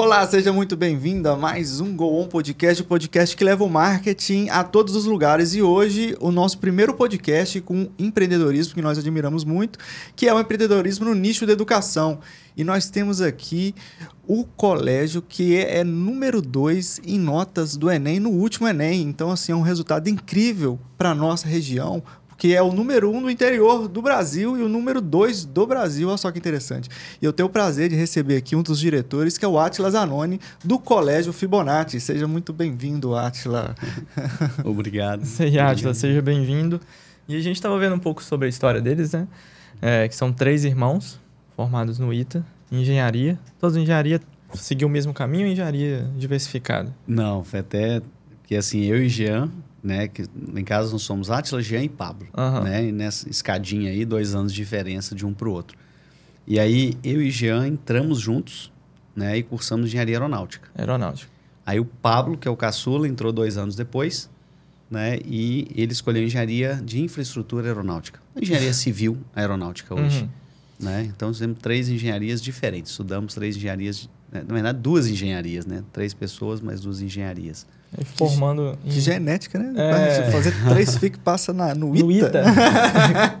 Olá, seja muito bem-vindo a mais um Go On Podcast, o podcast que leva o marketing a todos os lugares. E hoje, o nosso primeiro podcast com empreendedorismo, que nós admiramos muito, que é o empreendedorismo no nicho da educação. E nós temos aqui o colégio que é, é número 2 em notas do Enem, no último Enem. Então, assim, é um resultado incrível para a nossa região, que é o número um do interior do Brasil e o número dois do Brasil. Olha só que interessante. E eu tenho o prazer de receber aqui um dos diretores, que é o Atila Zanoni, do Colégio Fibonacci. Seja muito bem-vindo, Atila. Obrigado. Seja, Atila, seja bem-vindo. E a gente estava vendo um pouco sobre a história deles, né? É, que são três irmãos formados no ITA, engenharia. Todos em engenharia seguiu o mesmo caminho ou engenharia diversificada? Não, foi até que assim, eu e Jean né? Que em casa nós somos Átila, Jean e Pablo, uhum. né? E nessa escadinha aí, dois anos de diferença de um para o outro. E aí eu e Jean entramos juntos, né? E cursamos engenharia aeronáutica. Aeronáutica. Aí o Pablo, que é o caçula, entrou dois anos depois, né? E ele escolheu engenharia de infraestrutura aeronáutica, engenharia civil aeronáutica hoje. Uhum. Né? Então, temos três engenharias diferentes. Estudamos três engenharias, né, na verdade, duas engenharias, né? Três pessoas, mas duas engenharias. E é, formando. Que, em... genética, né? É... fazer três fic passa na, no ITA. No ITA.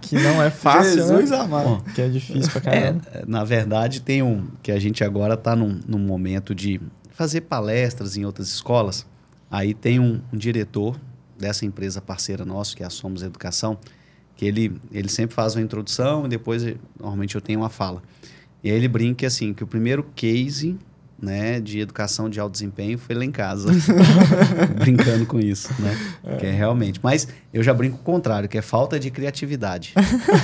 que não é fácil. Né? Jesus né? amado. Bom, que é difícil pra caramba. É, é, na verdade, tem um. Que a gente agora tá num, num momento de fazer palestras em outras escolas. Aí tem um, um diretor dessa empresa parceira nossa, que é a Somos Educação, que ele, ele sempre faz uma introdução e depois, normalmente, eu tenho uma fala. E aí ele brinca assim: que o primeiro case né, de educação de alto desempenho foi lá em casa, brincando com isso, né? É. Que é realmente. Mas eu já brinco o contrário, que é falta de criatividade.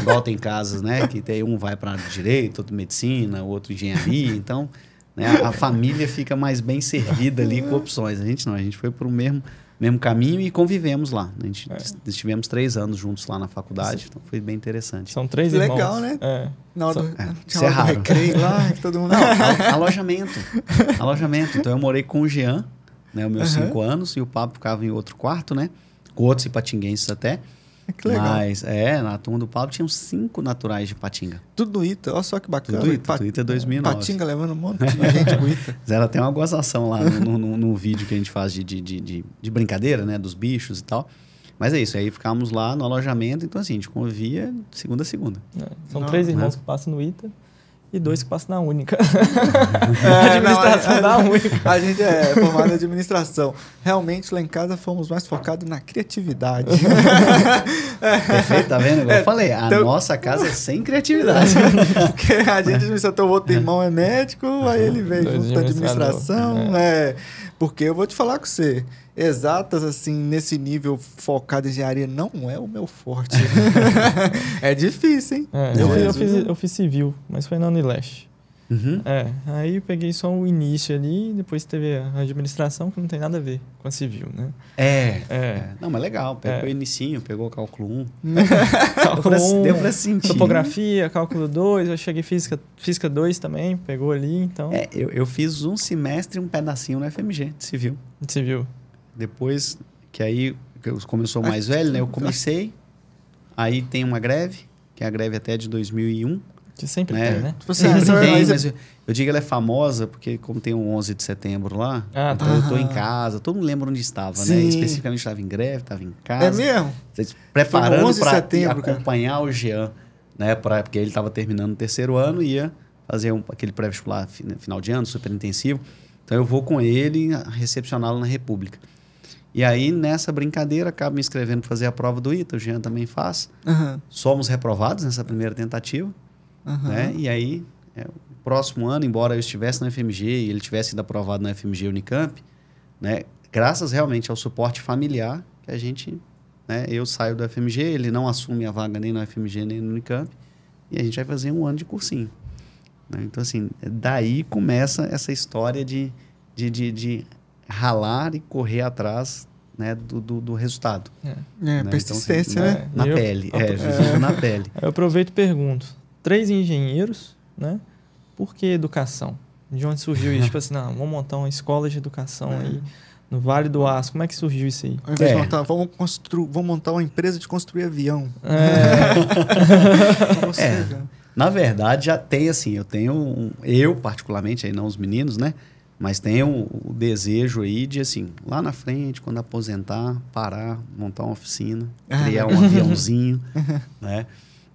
volta em casas, né, que tem um vai para direito, outro medicina, outro engenharia, então né, a família fica mais bem servida ali com opções. A gente não, a gente foi para o mesmo mesmo caminho e convivemos lá. A gente é. estivemos três anos juntos lá na faculdade, então foi bem interessante. São três que irmãos. Legal, né? É. Na hora do, é, é recreio lá, que todo mundo... Não, alojamento. alojamento. Então eu morei com o Jean, né, os meus uhum. cinco anos, e o papo ficava em outro quarto, né? Com outros ipatinguenses até. Que legal. Mas, é, na turma do Pablo tinham cinco naturais de Patinga. Tudo no Ita, olha só que bacana. Tudo Ita, Pat... Ita 2009. É Patinga levando um monte de gente pro Ita. Ela tem uma gozação lá no, no, no, vídeo que a gente faz de, de, de, de, brincadeira, né, dos bichos e tal. Mas é isso, aí ficávamos lá no alojamento, então assim, a gente convivia segunda a segunda. É. São Não, três irmãos né? que passam no Ita e dois que passam na única. É, é administração não, é, a, da é. única. A gente é formado em administração. Realmente, lá em casa, fomos mais focados na criatividade. Perfeito, tá vendo? Eu falei, a então, nossa casa é sem criatividade. Porque a gente administração, o outro irmão é médico, aí ele veio junto da administração. Né? É, porque eu vou te falar com você exatas, assim, nesse nível focado em engenharia, não é o meu forte. é difícil, hein? É, é eu, eu, fiz, eu fiz civil, mas foi na Unileste. Uhum. É, aí eu peguei só o início ali, depois teve a administração, que não tem nada a ver com a civil, né? É. é. Não, mas legal, é. pegou é. o inicinho, pegou o cálculo 1. cálculo 1, deu pra sentir. Topografia, né? cálculo 2, eu cheguei física, física 2 também, pegou ali, então... É, eu, eu fiz um semestre um pedacinho no FMG, de civil. De civil. Depois, que aí começou o mais velho, né? Eu comecei. Aí tem uma greve, que é a greve até de 2001. Que sempre né? tem, né? Tipo assim, sempre tem, é, mas eu, eu digo que ela é famosa porque como tem o um 11 de setembro lá, ah, tá. então tá. eu tô em casa, todo mundo lembra onde estava, né? Sim. né? Especificamente estava em greve, estava em casa. É mesmo? Preparando para acompanhar cara. o Jean, né? Pra, porque ele estava terminando o terceiro ano e ia fazer um, aquele pré-vestibular né, final de ano, super intensivo. Então eu vou com ele recepcioná-lo na República. E aí, nessa brincadeira, acabo me inscrevendo para fazer a prova do ITA, o Jean também faz. Uhum. Somos reprovados nessa primeira tentativa. Uhum. Né? E aí, é, próximo ano, embora eu estivesse na FMG e ele tivesse sido aprovado na FMG Unicamp, né, graças realmente ao suporte familiar que a gente. Né, eu saio do FMG, ele não assume a vaga nem na FMG nem no Unicamp, e a gente vai fazer um ano de cursinho. Né? Então, assim, é daí começa essa história de, de, de, de ralar e correr atrás né, do, do, do, resultado. É, é né? Então, persistência, então, assim, né? Na, é, na eu, pele, eu, é, é, na pele. Eu aproveito e pergunto, três engenheiros, né? Por que educação? De onde surgiu isso? tipo assim, não, vamos montar uma escola de educação é. aí no Vale do Aço. Como é que surgiu isso aí? Ao invés é. de montar, vamos, constru vamos montar uma empresa de construir avião. É. é. na verdade, já tem assim, eu tenho, um, eu particularmente, aí não os meninos, né? Mas tem o, o, desejo aí de, assim, lá na frente, quando aposentar, parar, montar uma oficina, ah. criar um aviãozinho, né?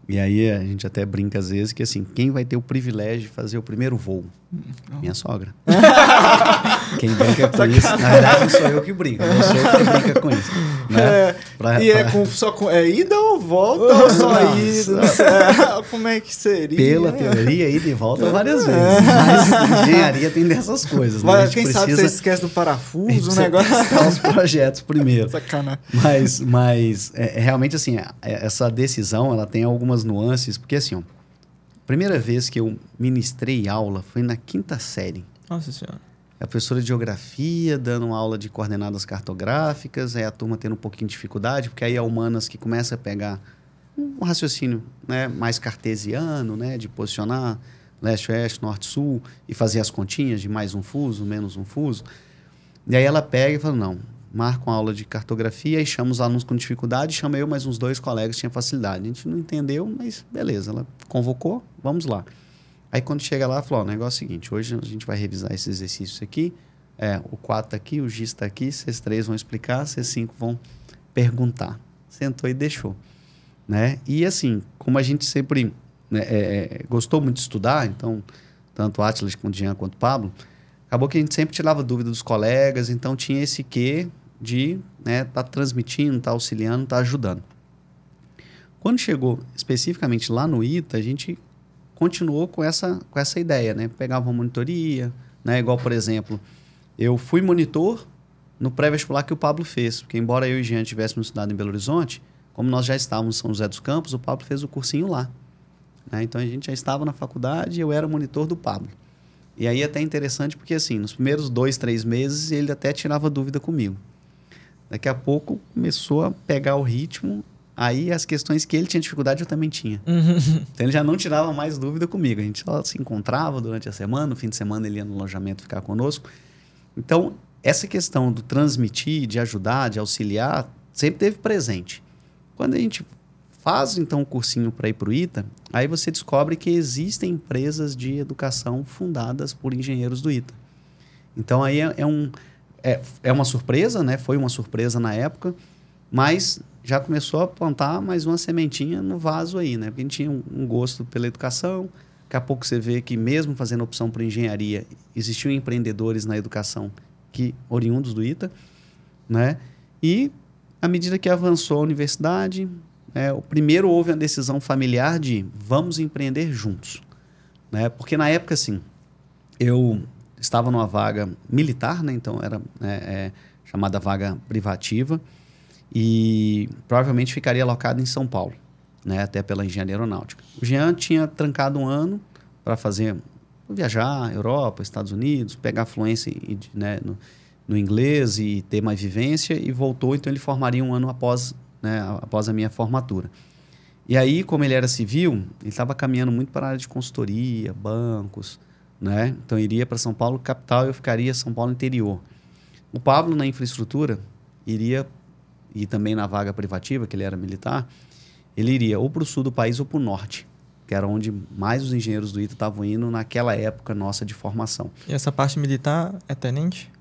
E aí a gente até brinca às vezes que, assim, quem vai ter o privilégio de fazer o primeiro voo? Hum, Minha sogra. Quem brinca com isso, na verdade, não sou eu que brinco, Não sou eu que brinca com isso. Né? É, pra, e é pra... é com, só com é ida ou volta ou só não, ida? É, como é que seria? Pela teoria, ida e volta é. várias é. vezes. Mas engenharia tem dessas coisas. Né? Mas né? quem precisa... sabe você esquece do parafuso, o negócio. Assim. os projetos primeiro. Mas, mas é, realmente assim, essa decisão ela tem algumas nuances, porque assim, ó, primeira vez que eu ministrei aula foi na quinta série. Nossa senhora. É a professora de geografia dando uma aula de coordenadas cartográficas, aí a turma tendo um pouquinho de dificuldade, porque aí é humanas que começa a pegar um raciocínio né, mais cartesiano, né, de posicionar leste, oeste, norte, sul e fazer as continhas de mais um fuso, menos um fuso. E aí ela pega e fala: não, marca uma aula de cartografia e chama os alunos com dificuldade, chama eu mais uns dois colegas que tinha facilidade. A gente não entendeu, mas beleza, ela convocou, vamos lá. Aí quando chega lá, fala, ó, o negócio é o seguinte, hoje a gente vai revisar esses exercícios aqui, é, o 4 aqui, o GIS está aqui, vocês três vão explicar, vocês cinco vão perguntar. Sentou e deixou. Né? E assim, como a gente sempre né, é, é gostou muito de estudar, então, tanto Atlas quanto Jean quanto Pablo, acabou que a gente sempre tirava dúvida dos colegas, então tinha esse quê de né, tá transmitindo, tá auxiliando, tá ajudando. Quando chegou especificamente lá no ITA, a gente continuou com essa, com essa ideia, né? Pegava uma monitoria, né? Igual, por exemplo, eu fui monitor no pré-vestibular que o Pablo fez, porque embora eu e Jean tivéssemos estudado em Belo Horizonte, como nós já estávamos em São José dos Campos, o Pablo fez o cursinho lá. Né? Então a gente já estava na faculdade e eu era monitor do Pablo. E aí até interessante porque assim, nos primeiros dois, três meses ele até tirava dúvida comigo. Daqui a pouco começou a pegar o ritmo Aí as questões que ele tinha dificuldade, eu também tinha. Uhum. Então ele já não tirava mais dúvida comigo. A gente só se encontrava durante a semana, no fim de semana ele ia no alojamento ficar conosco. Então, essa questão do transmitir, de ajudar, de auxiliar, sempre teve presente. Quando a gente faz então um cursinho para ir para o ITA, aí você descobre que existem empresas de educação fundadas por engenheiros do ITA. Então aí é, é um, é, é uma surpresa, né? Foi uma surpresa na época, mas já começou a plantar mais uma sementinha no vaso aí, né? Porque a gente tinha um, gosto pela educação. Daqui a pouco você vê que, mesmo fazendo opção para engenharia, existiam empreendedores na educação que oriundos do ITA, né? E à medida que avançou a universidade, é, o primeiro houve a decisão familiar de vamos empreender juntos, né? Porque na época assim, eu estava numa vaga militar, né? Então era é, é, chamada vaga privativa e provavelmente ficaria alocado em São Paulo, né? até pela engenharia aeronáutica. O Jean tinha trancado um ano para fazer viajar Europa, Estados Unidos, pegar fluência né, no, no, inglês e ter mais vivência e voltou, então ele formaria um ano após, né, após a minha formatura. E aí, como ele era civil, ele estava caminhando muito para a área de consultoria, bancos, né? Então iria para São Paulo capital e eu ficaria São Paulo interior. O Pablo na infraestrutura iria e também na vaga privativa, que ele era militar, ele iria ou para o sul do país ou para o norte, que era onde mais os engenheiros do ITA estavam indo naquela época nossa de formação. E essa parte militar é tenente?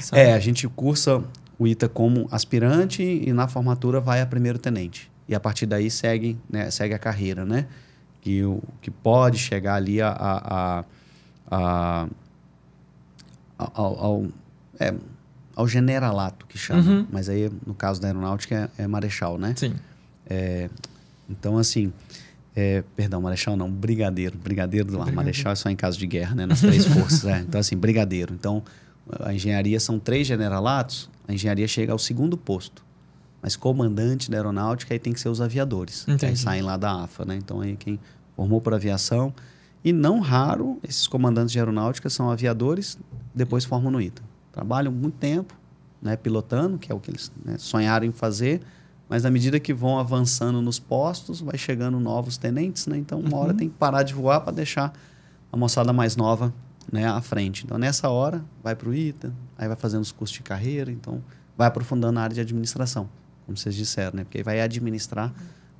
Sabe? É, a gente cursa o ITA como aspirante e na formatura vai a primeiro tenente. E a partir daí segue, né, segue a carreira, né? Que, o, que pode chegar ali a, a, a, a ao, ao é, ao generalato, que chama. Uhum. Mas aí, no caso da aeronáutica, é, é marechal, né? Sim. É, então, assim... É, perdão, marechal não, brigadeiro. Brigadeiro do ar. Marechal é só em caso de guerra, né? Nas três forças. é. Então, assim, brigadeiro. Então, a engenharia são três generalatos, a engenharia chega ao segundo posto. Mas comandante da aeronáutica aí tem que ser os aviadores. Entendi. Que aí saem lá da AFA, né? Então, aí quem formou por aviação. E não raro, esses comandantes de aeronáutica são aviadores, depois formam no ITA trabalham muito tempo né, pilotando, que é o que eles né, sonharam em fazer, mas à medida que vão avançando nos postos, vai chegando novos tenentes, né? Então, uma uhum. hora tem que parar de voar para deixar a moçada mais nova né, à frente. Então, nessa hora, vai para o ITA, aí vai fazendo os cursos de carreira, então vai aprofundando a área de administração, como vocês disseram, né? Porque aí vai administrar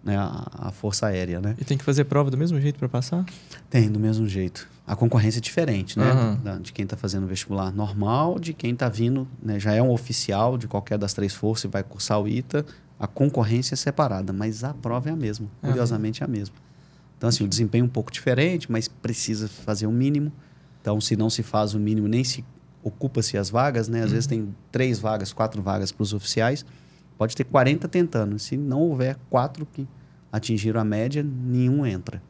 né, a, a, Força Aérea, né? E tem que fazer prova do mesmo jeito para passar? Tem, do mesmo jeito a concorrência é diferente, né? Uhum. de quem está fazendo vestibular normal, de quem está vindo, né, já é um oficial de qualquer das três forças e vai cursar o ITA. A concorrência é separada, mas a prova é a mesma. Uhum. Curiosamente, é a mesma. Então, assim, o desempenho é um pouco diferente, mas precisa fazer o um mínimo. Então, se não se faz o mínimo, nem se ocupa-se as vagas, né? Às uhum. vezes tem três vagas, quatro vagas para os oficiais. Pode ter 40 tentando. Se não houver quatro que atingiram a média, nenhum entra.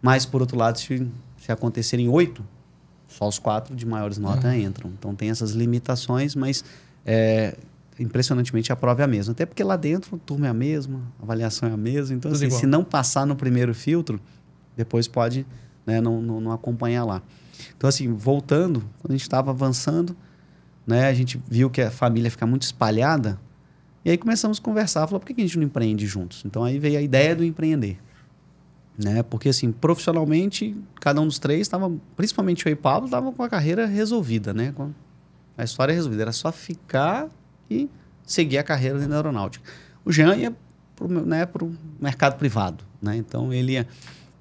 Mas, por outro lado, se se acontecerem oito, só os quatro de maiores nota entram. Então tem essas limitações, mas é, impressionantemente a prova é a mesma. Até porque lá dentro o turma é a mesma, a avaliação é a mesma. Então, assim, se não passar no primeiro filtro, depois pode né, não, não, não acompanhar lá. Então, assim, voltando, quando a gente estava avançando, né, a gente viu que a família fica muito espalhada. E aí começamos a conversar, falou por que a gente não empreende juntos? Então aí veio a ideia do empreender né? Porque assim, profissionalmente, cada um dos três estava, principalmente eu e Pablo, estavam com a carreira resolvida, né? Com a história resolvida, era só ficar e seguir a carreira dentro da aeronáutica. O Jean ia para né, mercado privado, né? Então ele ia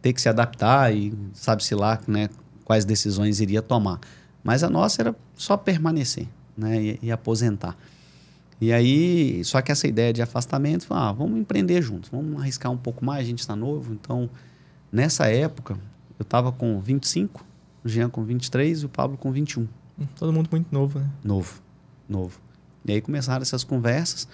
ter que se adaptar e sabe-se lá, né, quais decisões iria tomar. Mas a nossa era só permanecer, né, e, e aposentar. E aí, só que essa ideia de afastamento, ah, vamos empreender juntos, vamos arriscar um pouco mais, a gente está novo, então Nessa época, eu estava com 25, o Jean com 23 e o Pablo com 21. Hum, todo mundo muito novo, né? Novo, novo. E aí começaram essas conversas.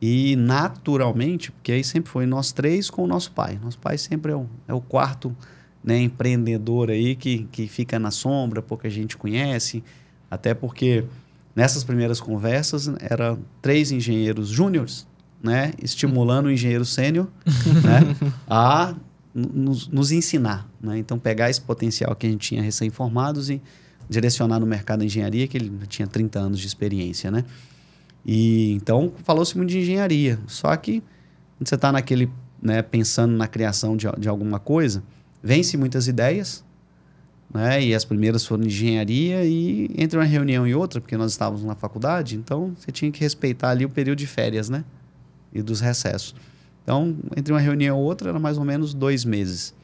E naturalmente, porque aí sempre foi nós três com o nosso pai. Nosso pai sempre é o, é o quarto né, empreendedor aí que, que fica na sombra, pouca gente conhece. Até porque nessas primeiras conversas eram três engenheiros júniores, né? Estimulando o engenheiro sênior né, a nos, nos ensinar. Né? Então, pegar esse potencial que a gente tinha recém-formados e direcionar no mercado da engenharia, que ele tinha 30 anos de experiência, né? E então falou-se muito de engenharia. Só que quando você está naquele, né, pensando na criação de, de alguma coisa, vence muitas ideias, né? E as primeiras foram de engenharia e entre uma reunião e outra, porque nós estávamos na faculdade, então você tinha que respeitar ali o período de férias, né? E dos recessos. Então, entre uma reunião e outra, era mais ou menos dois meses,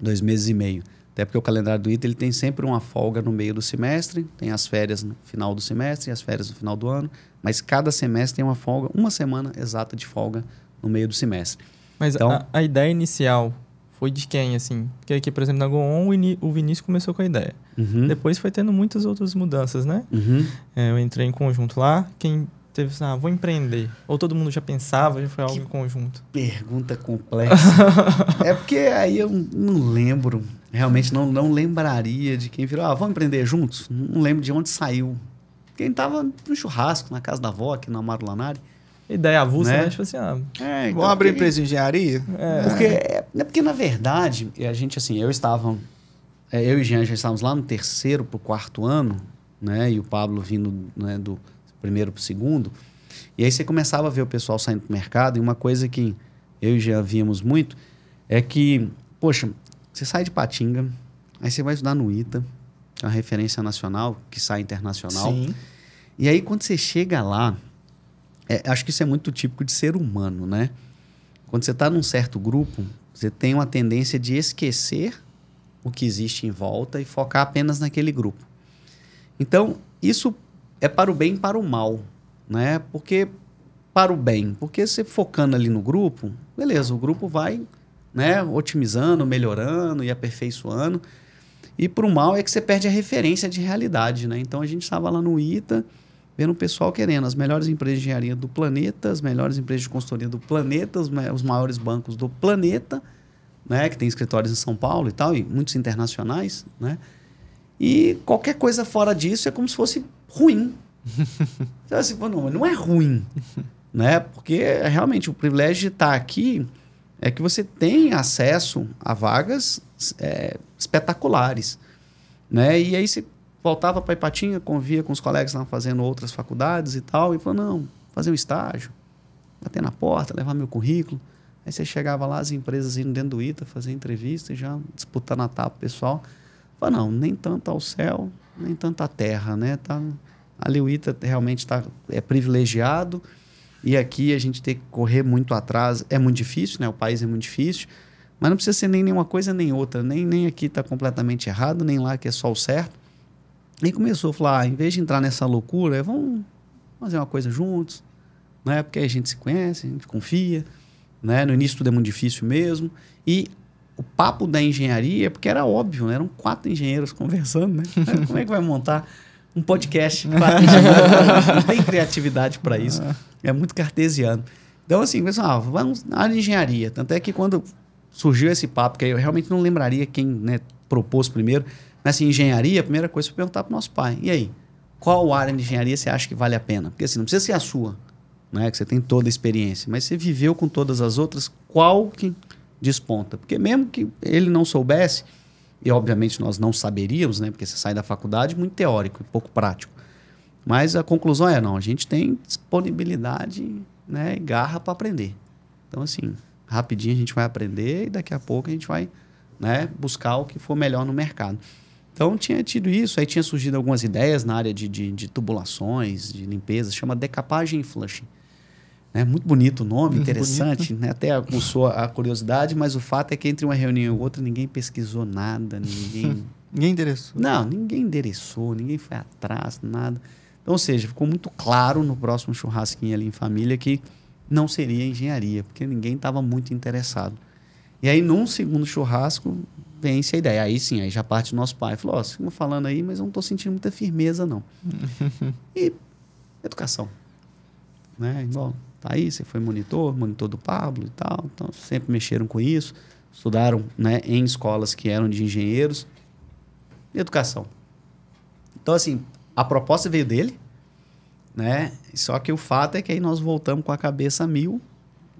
dois meses e meio. Até porque o calendário do ITA ele tem sempre uma folga no meio do semestre, tem as férias no final do semestre e as férias no final do ano, mas cada semestre tem uma folga, uma semana exata de folga no meio do semestre. Mas então, a, a ideia inicial foi de quem, assim? Porque aqui, por exemplo, na Goon, o Vinícius começou com a ideia. Uhum. Depois foi tendo muitas outras mudanças, né? Uhum. É, eu entrei em conjunto lá. Quem teve assim, ah, vou empreender? Ou todo mundo já pensava, já foi algo que em conjunto? Pergunta complexa. é porque aí eu não lembro, realmente não, não lembraria de quem virou, ah, vamos empreender juntos? Não lembro de onde saiu. Quem tava no churrasco, na casa da avó, aqui no Amaro Lanari. Ideia avulsa, né? né? Tipo assim, ah, é, então, abrir empresa de engenharia? É. Porque, é, porque, na verdade, a gente, assim, eu estava... É, eu e o Jean já estávamos lá no terceiro para o quarto ano, né? E o Pablo vindo né, do, primeiro para o segundo. E aí você começava a ver o pessoal saindo para mercado. E uma coisa que eu e Jean víamos muito é que, poxa, você sai de Patinga, aí você vai estudar no ITA, que é uma referência nacional, que sai internacional. Sim. E aí quando você chega lá, é, acho que isso é muito típico de ser humano, né? Quando você está num certo grupo, você tem uma tendência de esquecer o que existe em volta e focar apenas naquele grupo. Então, isso é para o bem e para o mal, né? Porque para o bem, porque você focando ali no grupo, beleza, o grupo vai, né, otimizando, melhorando e aperfeiçoando. E para o mal é que você perde a referência de realidade, né? Então a gente estava lá no ITA vendo o pessoal querendo as melhores empresas de engenharia do planeta, as melhores empresas de consultoria do planeta, os, os maiores bancos do planeta, né, que tem escritórios em São Paulo e tal, e muitos internacionais, né? E qualquer coisa fora disso é como se fosse ruim. Então, assim, não, não é ruim, né? Porque é, realmente o privilégio de estar aqui é que você tem acesso a vagas é, espetaculares, né? E aí você voltava para Ipatinga, convia com os colegas lá fazendo outras faculdades e tal, e falou, não, fazer um estágio, bater na porta, levar meu currículo. Aí você chegava lá, as empresas indo dentro do ITA, fazer entrevista e já disputando a tapa pessoal. Falei, não, nem tanto ao céu, nem tanta terra, né? Tá, a Leuíta realmente tá, é privilegiado e aqui a gente tem que correr muito atrás. É muito difícil, né? O país é muito difícil, mas não precisa ser nem nenhuma coisa nem outra, nem, nem aqui está completamente errado, nem lá que é só o certo. E começou a falar, ah, em vez de entrar nessa loucura, vamos fazer uma coisa juntos, né? Porque a gente se conhece, a gente confia, né? No início tudo é muito difícil mesmo. E o papo da engenharia, porque era óbvio, né? eram quatro engenheiros conversando, né? Como é que vai montar um podcast? Quatro engenheiros, não tem criatividade para isso. É muito cartesiano. Então, assim, pessoal, vamos na área de engenharia. Tanto é que quando surgiu esse papo, que eu realmente não lembraria quem né, propôs primeiro, mas assim, engenharia, a primeira coisa foi perguntar para o nosso pai. E aí? Qual área de engenharia você acha que vale a pena? Porque assim, não precisa ser a sua, né? Que você tem toda a experiência, mas você viveu com todas as outras, qual que desponta. Porque mesmo que ele não soubesse, e obviamente nós não saberíamos, né? Porque você sai da faculdade muito teórico e pouco prático. Mas a conclusão é, não, a gente tem disponibilidade né, e garra para aprender. Então, assim, rapidinho a gente vai aprender e daqui a pouco a gente vai né, buscar o que for melhor no mercado. Então, tinha tido isso. Aí tinha surgido algumas ideias na área de, de, de tubulações, de limpeza. Chama decapagem e flushing. Né? Muito bonito o nome, Muito uhum. interessante, né? até aguçou a curiosidade, mas o fato é que entre uma reunião e outra ninguém pesquisou nada, ninguém. ninguém endereçou. Não, ninguém endereçou, ninguém foi atrás, nada. Então, ou seja, ficou muito claro no próximo churrasquinho ali em família que não seria engenharia, porque ninguém estava muito interessado. E aí, num segundo churrasco, vence a ideia. Aí sim, aí já parte o nosso pai. Falou, ó, oh, ficam falando aí, mas eu não estou sentindo muita firmeza, não. e educação. Né? Igual, Tá aí, você foi monitor, monitor do Pablo e tal. Então, sempre mexeram com isso. Estudaram né, em escolas que eram de engenheiros. Educação. Então, assim, a proposta veio dele, né? Só que o fato é que aí nós voltamos com a cabeça mil,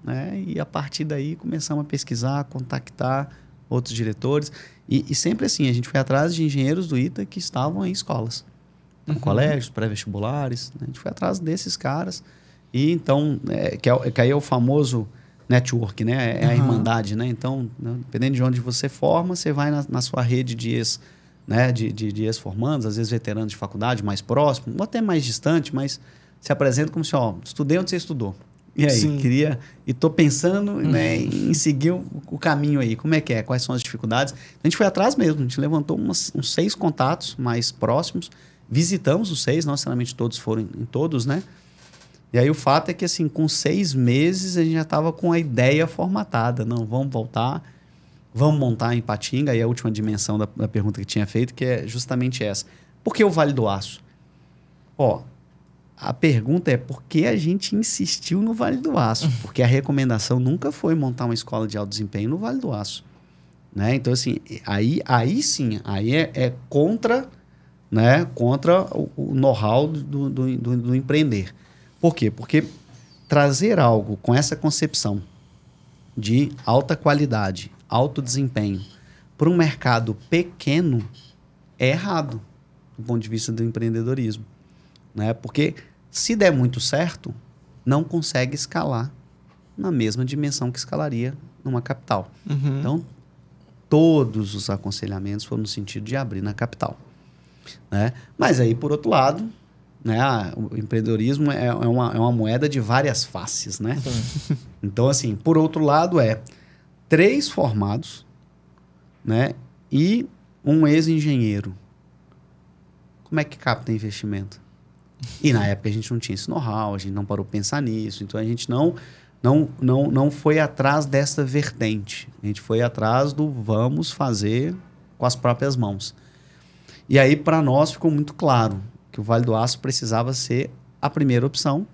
né? E a partir daí começamos a pesquisar, a contactar outros diretores. E, e, sempre assim, a gente foi atrás de engenheiros do ITA que estavam em escolas, em né, uhum. colégios, pré-vestibulares. Né? A gente foi atrás desses caras e então, é, que, é, que aí é o famoso network, né? É uhum. a irmandade, né? Então, né, dependendo de onde você forma, você vai na, na sua rede de ex, né? De, de, de ex-formandos, às vezes veteranos de faculdade, mais próximo, ou até mais distante, mas se apresenta como se, ó, estudei onde você estudou. E aí, Sim. queria. E tô pensando né, uhum. né, em seguir o, o, caminho aí. Como é que é? Quais são as dificuldades? A gente foi atrás mesmo, a gente levantou umas, uns seis contatos mais próximos, visitamos os seis, não necessariamente todos foram em todos, né? E aí o fato é que, assim, com seis meses a gente já estava com a ideia formatada. Não, vamos voltar, vamos montar em Patinga. E a última dimensão da, da pergunta que tinha feito, que é justamente essa. Por que o Vale do Aço? Ó, a pergunta é por que a gente insistiu no Vale do Aço? Porque a recomendação nunca foi montar uma escola de alto desempenho no Vale do Aço. Né? Então, assim, aí, aí sim, aí é, é contra, né, contra o, o know-how do, do, do, do empreender. Por quê? Porque trazer algo com essa concepção de alta qualidade, alto desempenho, para um mercado pequeno é errado do ponto de vista do empreendedorismo. Né? Porque se der muito certo, não consegue escalar na mesma dimensão que escalaria numa capital. Uhum. Então, todos os aconselhamentos foram no sentido de abrir na capital. Né? Mas aí, por outro lado, né, ah, o empreendedorismo é, é, uma, é uma moeda de várias faces, né? Sim. Então, assim, por outro lado é três formados, né, e um ex-engenheiro. Como é que capta investimento? E na época a gente não tinha esse know-how, a gente não parou pensar nisso, então a gente não não, não, não foi atrás dessa vertente. A gente foi atrás do vamos fazer com as próprias mãos. E aí, para nós, ficou muito claro que o Vale do Aço precisava ser a primeira opção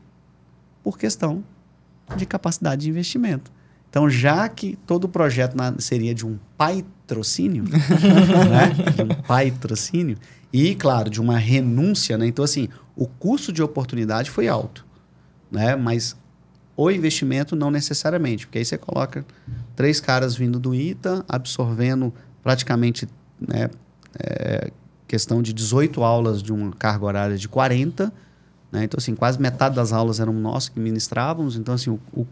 por questão de capacidade de investimento. Então, já que todo o projeto na, seria de um patrocínio, né? de um patrocínio, e, claro, de uma renúncia, né? Então, assim, o custo de oportunidade foi alto, né? Mas o investimento não necessariamente, porque aí você coloca três caras vindo do ITA, absorvendo praticamente né, é, questão de 18 aulas de uma carga horária de 40. Né? Então, assim, quase metade das aulas eram nós que ministrávamos. Então, assim, o, o,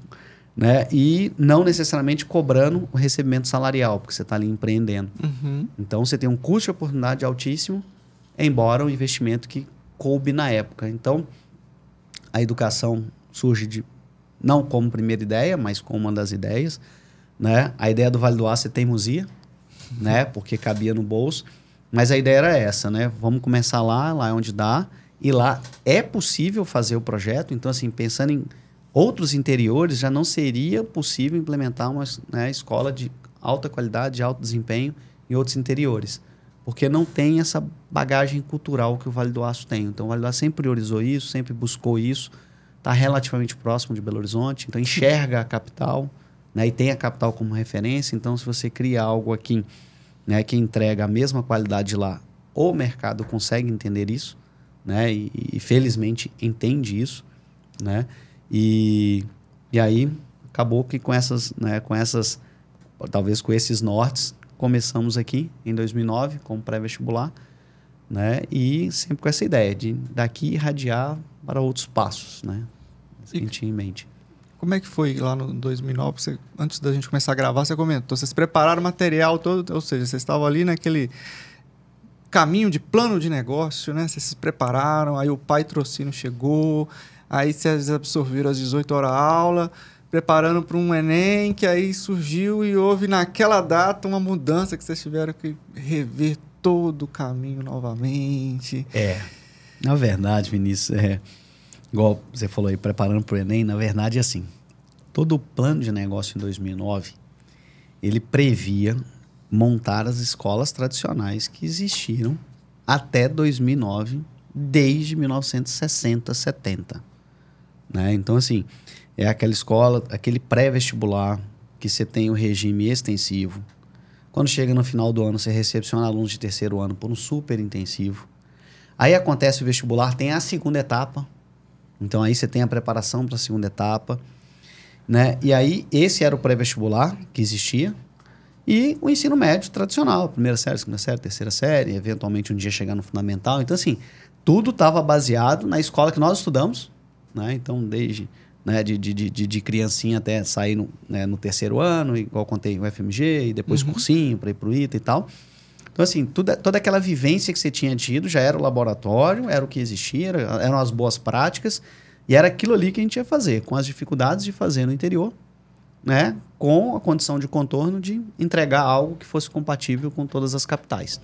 né? e não necessariamente cobrando o recebimento salarial, porque você está ali empreendendo. Uhum. Então, você tem um custo de oportunidade altíssimo, embora um investimento que coube na época. Então, a educação surge de, não como primeira ideia, mas como uma das ideias. Né? A ideia do Vale do Aço é teimosia, uhum. né? porque cabia no bolso. Mas a ideia era essa, né? Vamos começar lá, lá é onde dá. E lá é possível fazer o projeto. Então, assim, pensando em outros interiores, já não seria possível implementar uma né, escola de alta qualidade, de alto desempenho em outros interiores. Porque não tem essa bagagem cultural que o Vale do Aço tem. Então, o Vale do Aço sempre priorizou isso, sempre buscou isso. Está relativamente próximo de Belo Horizonte. Então, enxerga a capital né, e tem a capital como referência. Então, se você cria algo aqui né, que entrega a mesma qualidade lá, o mercado consegue entender isso, né, e, e felizmente entende isso, né, e, e aí acabou que com essas, né, com essas, talvez com esses nortes, começamos aqui em 2009 com pré-vestibular, né, e sempre com essa ideia de daqui irradiar para outros passos, né, sentir em mente. Como é que foi lá no 2009? Você, antes da gente começar a gravar, você comentou. Vocês prepararam material todo, ou seja, vocês estavam ali naquele caminho de plano de negócio, né? Vocês se prepararam, aí o patrocínio chegou, aí vocês absorveram às 18 horas aula, preparando para um Enem, que aí surgiu e houve naquela data uma mudança que vocês tiveram que rever todo o caminho novamente. É. Na verdade, Vinícius, é, igual você falou aí, preparando para o Enem, na verdade é assim todo o plano de negócio em 2009, ele previa montar as escolas tradicionais que existiram até 2009, desde 1960, 70. Né? Então, assim, é aquela escola, aquele pré-vestibular, que você tem o regime extensivo. Quando chega no final do ano, você recepciona alunos de terceiro ano por um super intensivo. Aí acontece o vestibular, tem a segunda etapa. Então, aí você tem a preparação para a segunda etapa né? E aí, esse era o pré-vestibular que existia. E o ensino médio tradicional, primeira série, segunda série, terceira série, eventualmente um dia chegar no fundamental. Então, assim, tudo estava baseado na escola que nós estudamos, né? Então, desde né, de, de, de, de criancinha até sair no, né, no terceiro ano, igual contei o FMG, e depois uhum. cursinho para ir para o ITA e tal. Então, assim, tudo, toda aquela vivência que você tinha tido já era o laboratório, era o que existia, eram as boas práticas. E era aquilo ali que a gente ia fazer, com as dificuldades de fazer no interior, né? com a condição de contorno de entregar algo que fosse compatível com todas as capitais.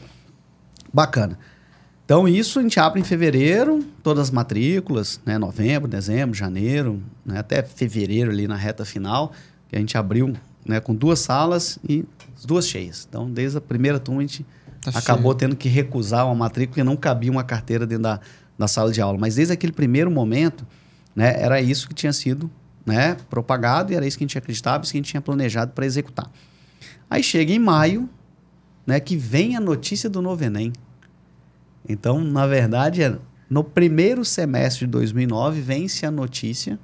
Bacana. Então, isso a gente abre em fevereiro, todas as matrículas, né? novembro, dezembro, janeiro, né? até fevereiro ali na reta final, que a gente abriu né? com duas salas e duas cheias. Então, desde a primeira turma, a gente tá acabou cheio. tendo que recusar uma matrícula, porque não cabia uma carteira dentro da, da sala de aula. Mas desde aquele primeiro momento, né? Era isso que tinha sido né, propagado e era isso que a gente acreditava, isso que a gente tinha planejado para executar. Aí chega em maio, né, que vem a notícia do novo Enem. Então, na verdade, é, no primeiro semestre de 2009 vem-se a notícia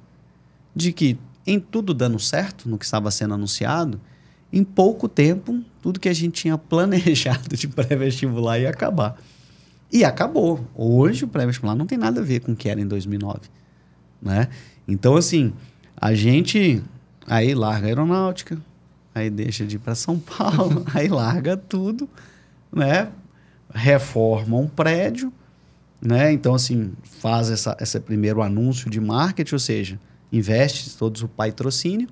de que, em tudo dando certo, no que estava sendo anunciado, em pouco tempo, tudo que a gente tinha planejado de pré-vestibular ia acabar. E acabou. Hoje o pré-vestibular não tem nada a ver com o que era em 2009 né? Então, assim, a gente aí larga a aeronáutica, aí deixa de ir para São Paulo, aí larga tudo, né? Reforma um prédio, né? Então, assim, faz essa, esse primeiro anúncio de marketing, ou seja, investe todos o patrocínio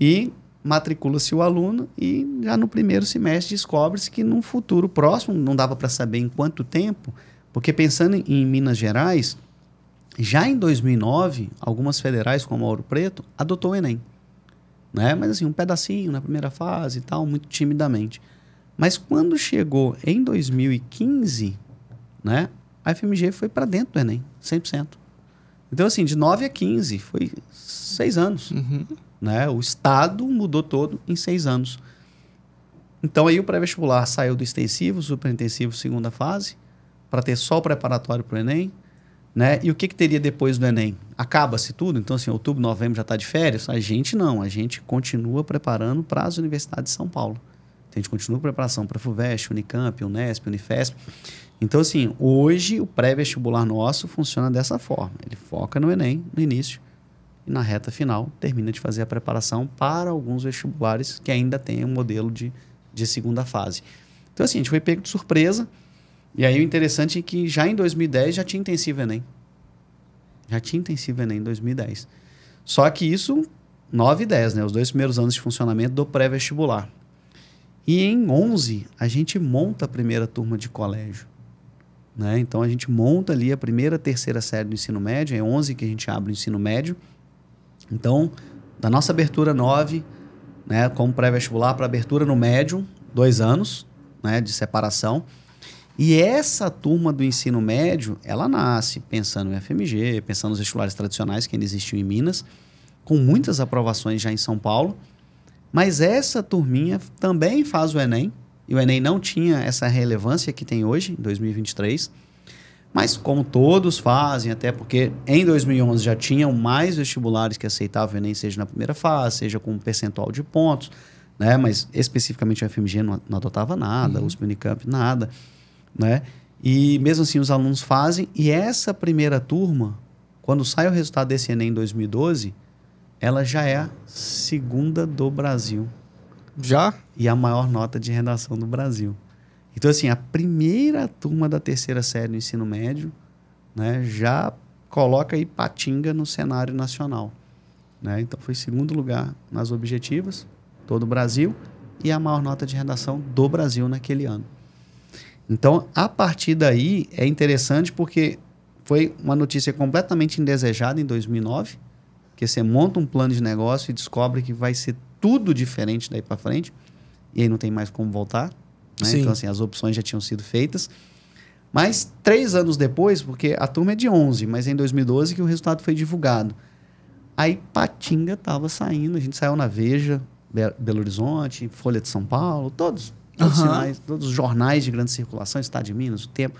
e matricula-se o aluno e já no primeiro semestre descobre-se que num futuro próximo, não dava para saber em quanto tempo, porque pensando em Minas Gerais, já em 2009, algumas federais, como Ouro Preto, adotou o Enem. Né? Mas assim, um pedacinho na primeira fase e tal, muito timidamente. Mas quando chegou em 2015, né, a FMG foi para dentro do Enem, 100%. Então, assim, de 9 a 15, foi seis anos. Uhum. Né? O Estado mudou todo em seis anos. Então, aí o pré-vestibular saiu do extensivo, superintensivo, segunda fase, para ter só o preparatório para o Enem. Né? E o que, que teria depois do Enem? Acaba-se tudo? Então, assim, outubro, novembro já está de férias? A gente não, a gente continua preparando para as universidades de São Paulo. Então, a gente continua a preparação para a FUVEST, Unicamp, Unesp, Unifesp. Então, assim, hoje o pré-vestibular nosso funciona dessa forma. Ele foca no Enem, no início, e na reta final termina de fazer a preparação para alguns vestibulares que ainda têm um modelo de, de segunda fase. Então, assim, a gente foi pego de surpresa. E aí o interessante é que já em 2010 já tinha intensivo Enem. Já tinha intensivo Enem em 2010. Só que isso, 9 e 10, né? Os dois primeiros anos de funcionamento do pré-vestibular. E em 11, a gente monta a primeira turma de colégio. Né? Então a gente monta ali a primeira, terceira série do ensino médio. É 11 que a gente abre o ensino médio. Então, da nossa abertura 9, né, como pré-vestibular, para abertura no médio, dois anos né, de separação. E essa turma do ensino médio, ela nasce pensando no FMG, pensando nos vestibulares tradicionais que ainda existiam em Minas, com muitas aprovações já em São Paulo. Mas essa turminha também faz o Enem, e o Enem não tinha essa relevância que tem hoje, em 2023. Mas como todos fazem, até porque em 2011 já tinham mais vestibulares que aceitavam o Enem, seja na primeira fase, seja com um percentual de pontos, né? mas especificamente o FMG não, não adotava nada, uhum. o Unicamp nada né? E mesmo assim os alunos fazem. E essa primeira turma, quando sai o resultado desse Enem em 2012, ela já é a segunda do Brasil. Já? E a maior nota de redação do Brasil. Então, assim, a primeira turma da terceira série do ensino médio né, já coloca aí Patinga no cenário nacional. Né? Então, foi segundo lugar nas objetivas, todo o Brasil, e a maior nota de redação do Brasil naquele ano. Então, a partir daí, é interessante porque foi uma notícia completamente indesejada em 2009, que você monta um plano de negócio e descobre que vai ser tudo diferente daí para frente, e aí não tem mais como voltar. Né? Então, assim, as opções já tinham sido feitas. Mas três anos depois, porque a turma é de 11, mas é em 2012 que o resultado foi divulgado. Aí Patinga estava saindo, a gente saiu na Veja, Belo Horizonte, Folha de São Paulo, todos Todos, uhum. sinais, todos os jornais de grande circulação, Estado de Minas, o Tempo,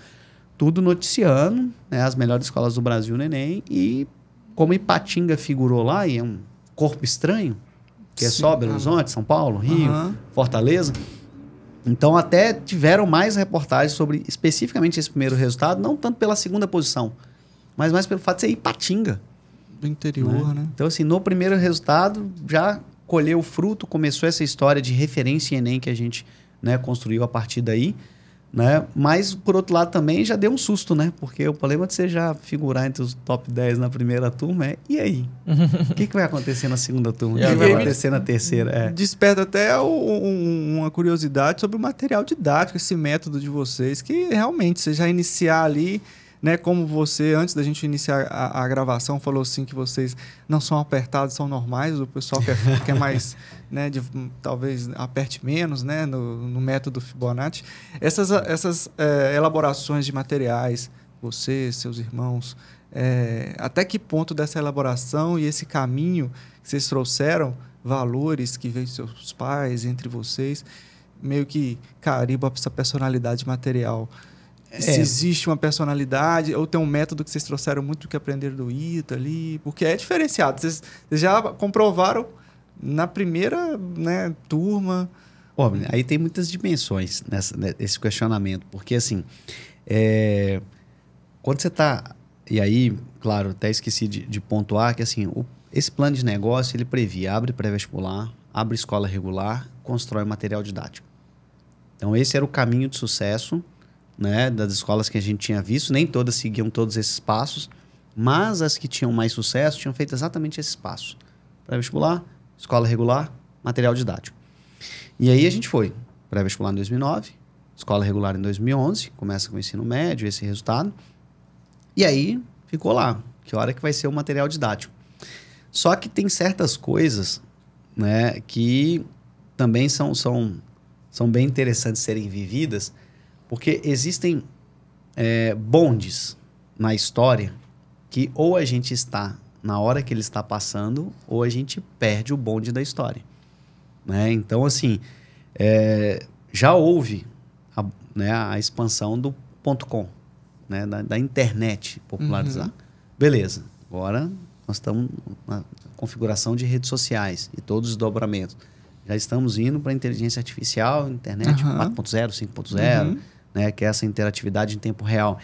tudo noticiando né, as melhores escolas do Brasil no Enem. E como Ipatinga figurou lá, e é um corpo estranho, que é Sim, só Belo Horizonte, São Paulo, Rio, uhum. Fortaleza. Então até tiveram mais reportagens sobre especificamente esse primeiro resultado, não tanto pela segunda posição, mas mais pelo fato de ser Ipatinga. Do interior, né? né? Então assim, no primeiro resultado já colheu o fruto, começou essa história de referência em Enem que a gente né, construiu a partir daí. Né? Mas, por outro lado, também já deu um susto, né? Porque o problema é de você já figurar entre os top 10 na primeira turma é e aí? O que, que, vai acontecer na segunda turma? O que, que, vai acontecer na terceira? É. Desperta até um, uma curiosidade sobre o material didático, esse método de vocês, que realmente você já iniciar ali né? Como você, antes da gente iniciar a, a gravação, falou assim que vocês não são apertados, são normais, o pessoal quer, quer mais, né? De, talvez aperte menos, né? No, no método Fibonacci. Essas, essas é, elaborações de materiais, você, seus irmãos, é, até que ponto dessa elaboração e esse caminho que vocês trouxeram, valores que veio de seus pais, entre vocês, meio que cariba essa personalidade material é. se existe uma personalidade, ou tem um método que vocês trouxeram muito que aprenderam do Ita ali, porque é diferenciado. Vocês, vocês já comprovaram na primeira né, turma. Óbvio, aí tem muitas dimensões nessa, nesse né, questionamento, porque assim, é, quando você está. E aí, claro, até esqueci de, de pontuar que assim, o, esse plano de negócio ele previa abre pré-vestibular, abre escola regular, constrói material didático. Então, esse era o caminho de sucesso né, das escolas que a gente tinha visto, nem todas seguiam todos esses passos, mas as que tinham mais sucesso tinham feito exatamente esses passos Pré-vestibular, escola regular, material didático. E aí a gente foi. Pré-vestibular em 2009, escola regular em 2011, começa com o ensino médio, esse resultado. E aí ficou lá, que hora que vai ser o material didático. Só que tem certas coisas né, que também são, são, são bem interessantes serem vividas, porque existem é, bondes na história que ou a gente está na hora que ele está passando ou a gente perde o bonde da história. Né? Então, assim, é, já houve a, né, a, expansão do ponto .com, né, da, da, internet popularizar. Uhum. Beleza, agora nós estamos na configuração de redes sociais e todos os dobramentos. Já estamos indo para a inteligência artificial, internet uhum. 4.0, 5.0... Uhum né? Que é essa interatividade em tempo real.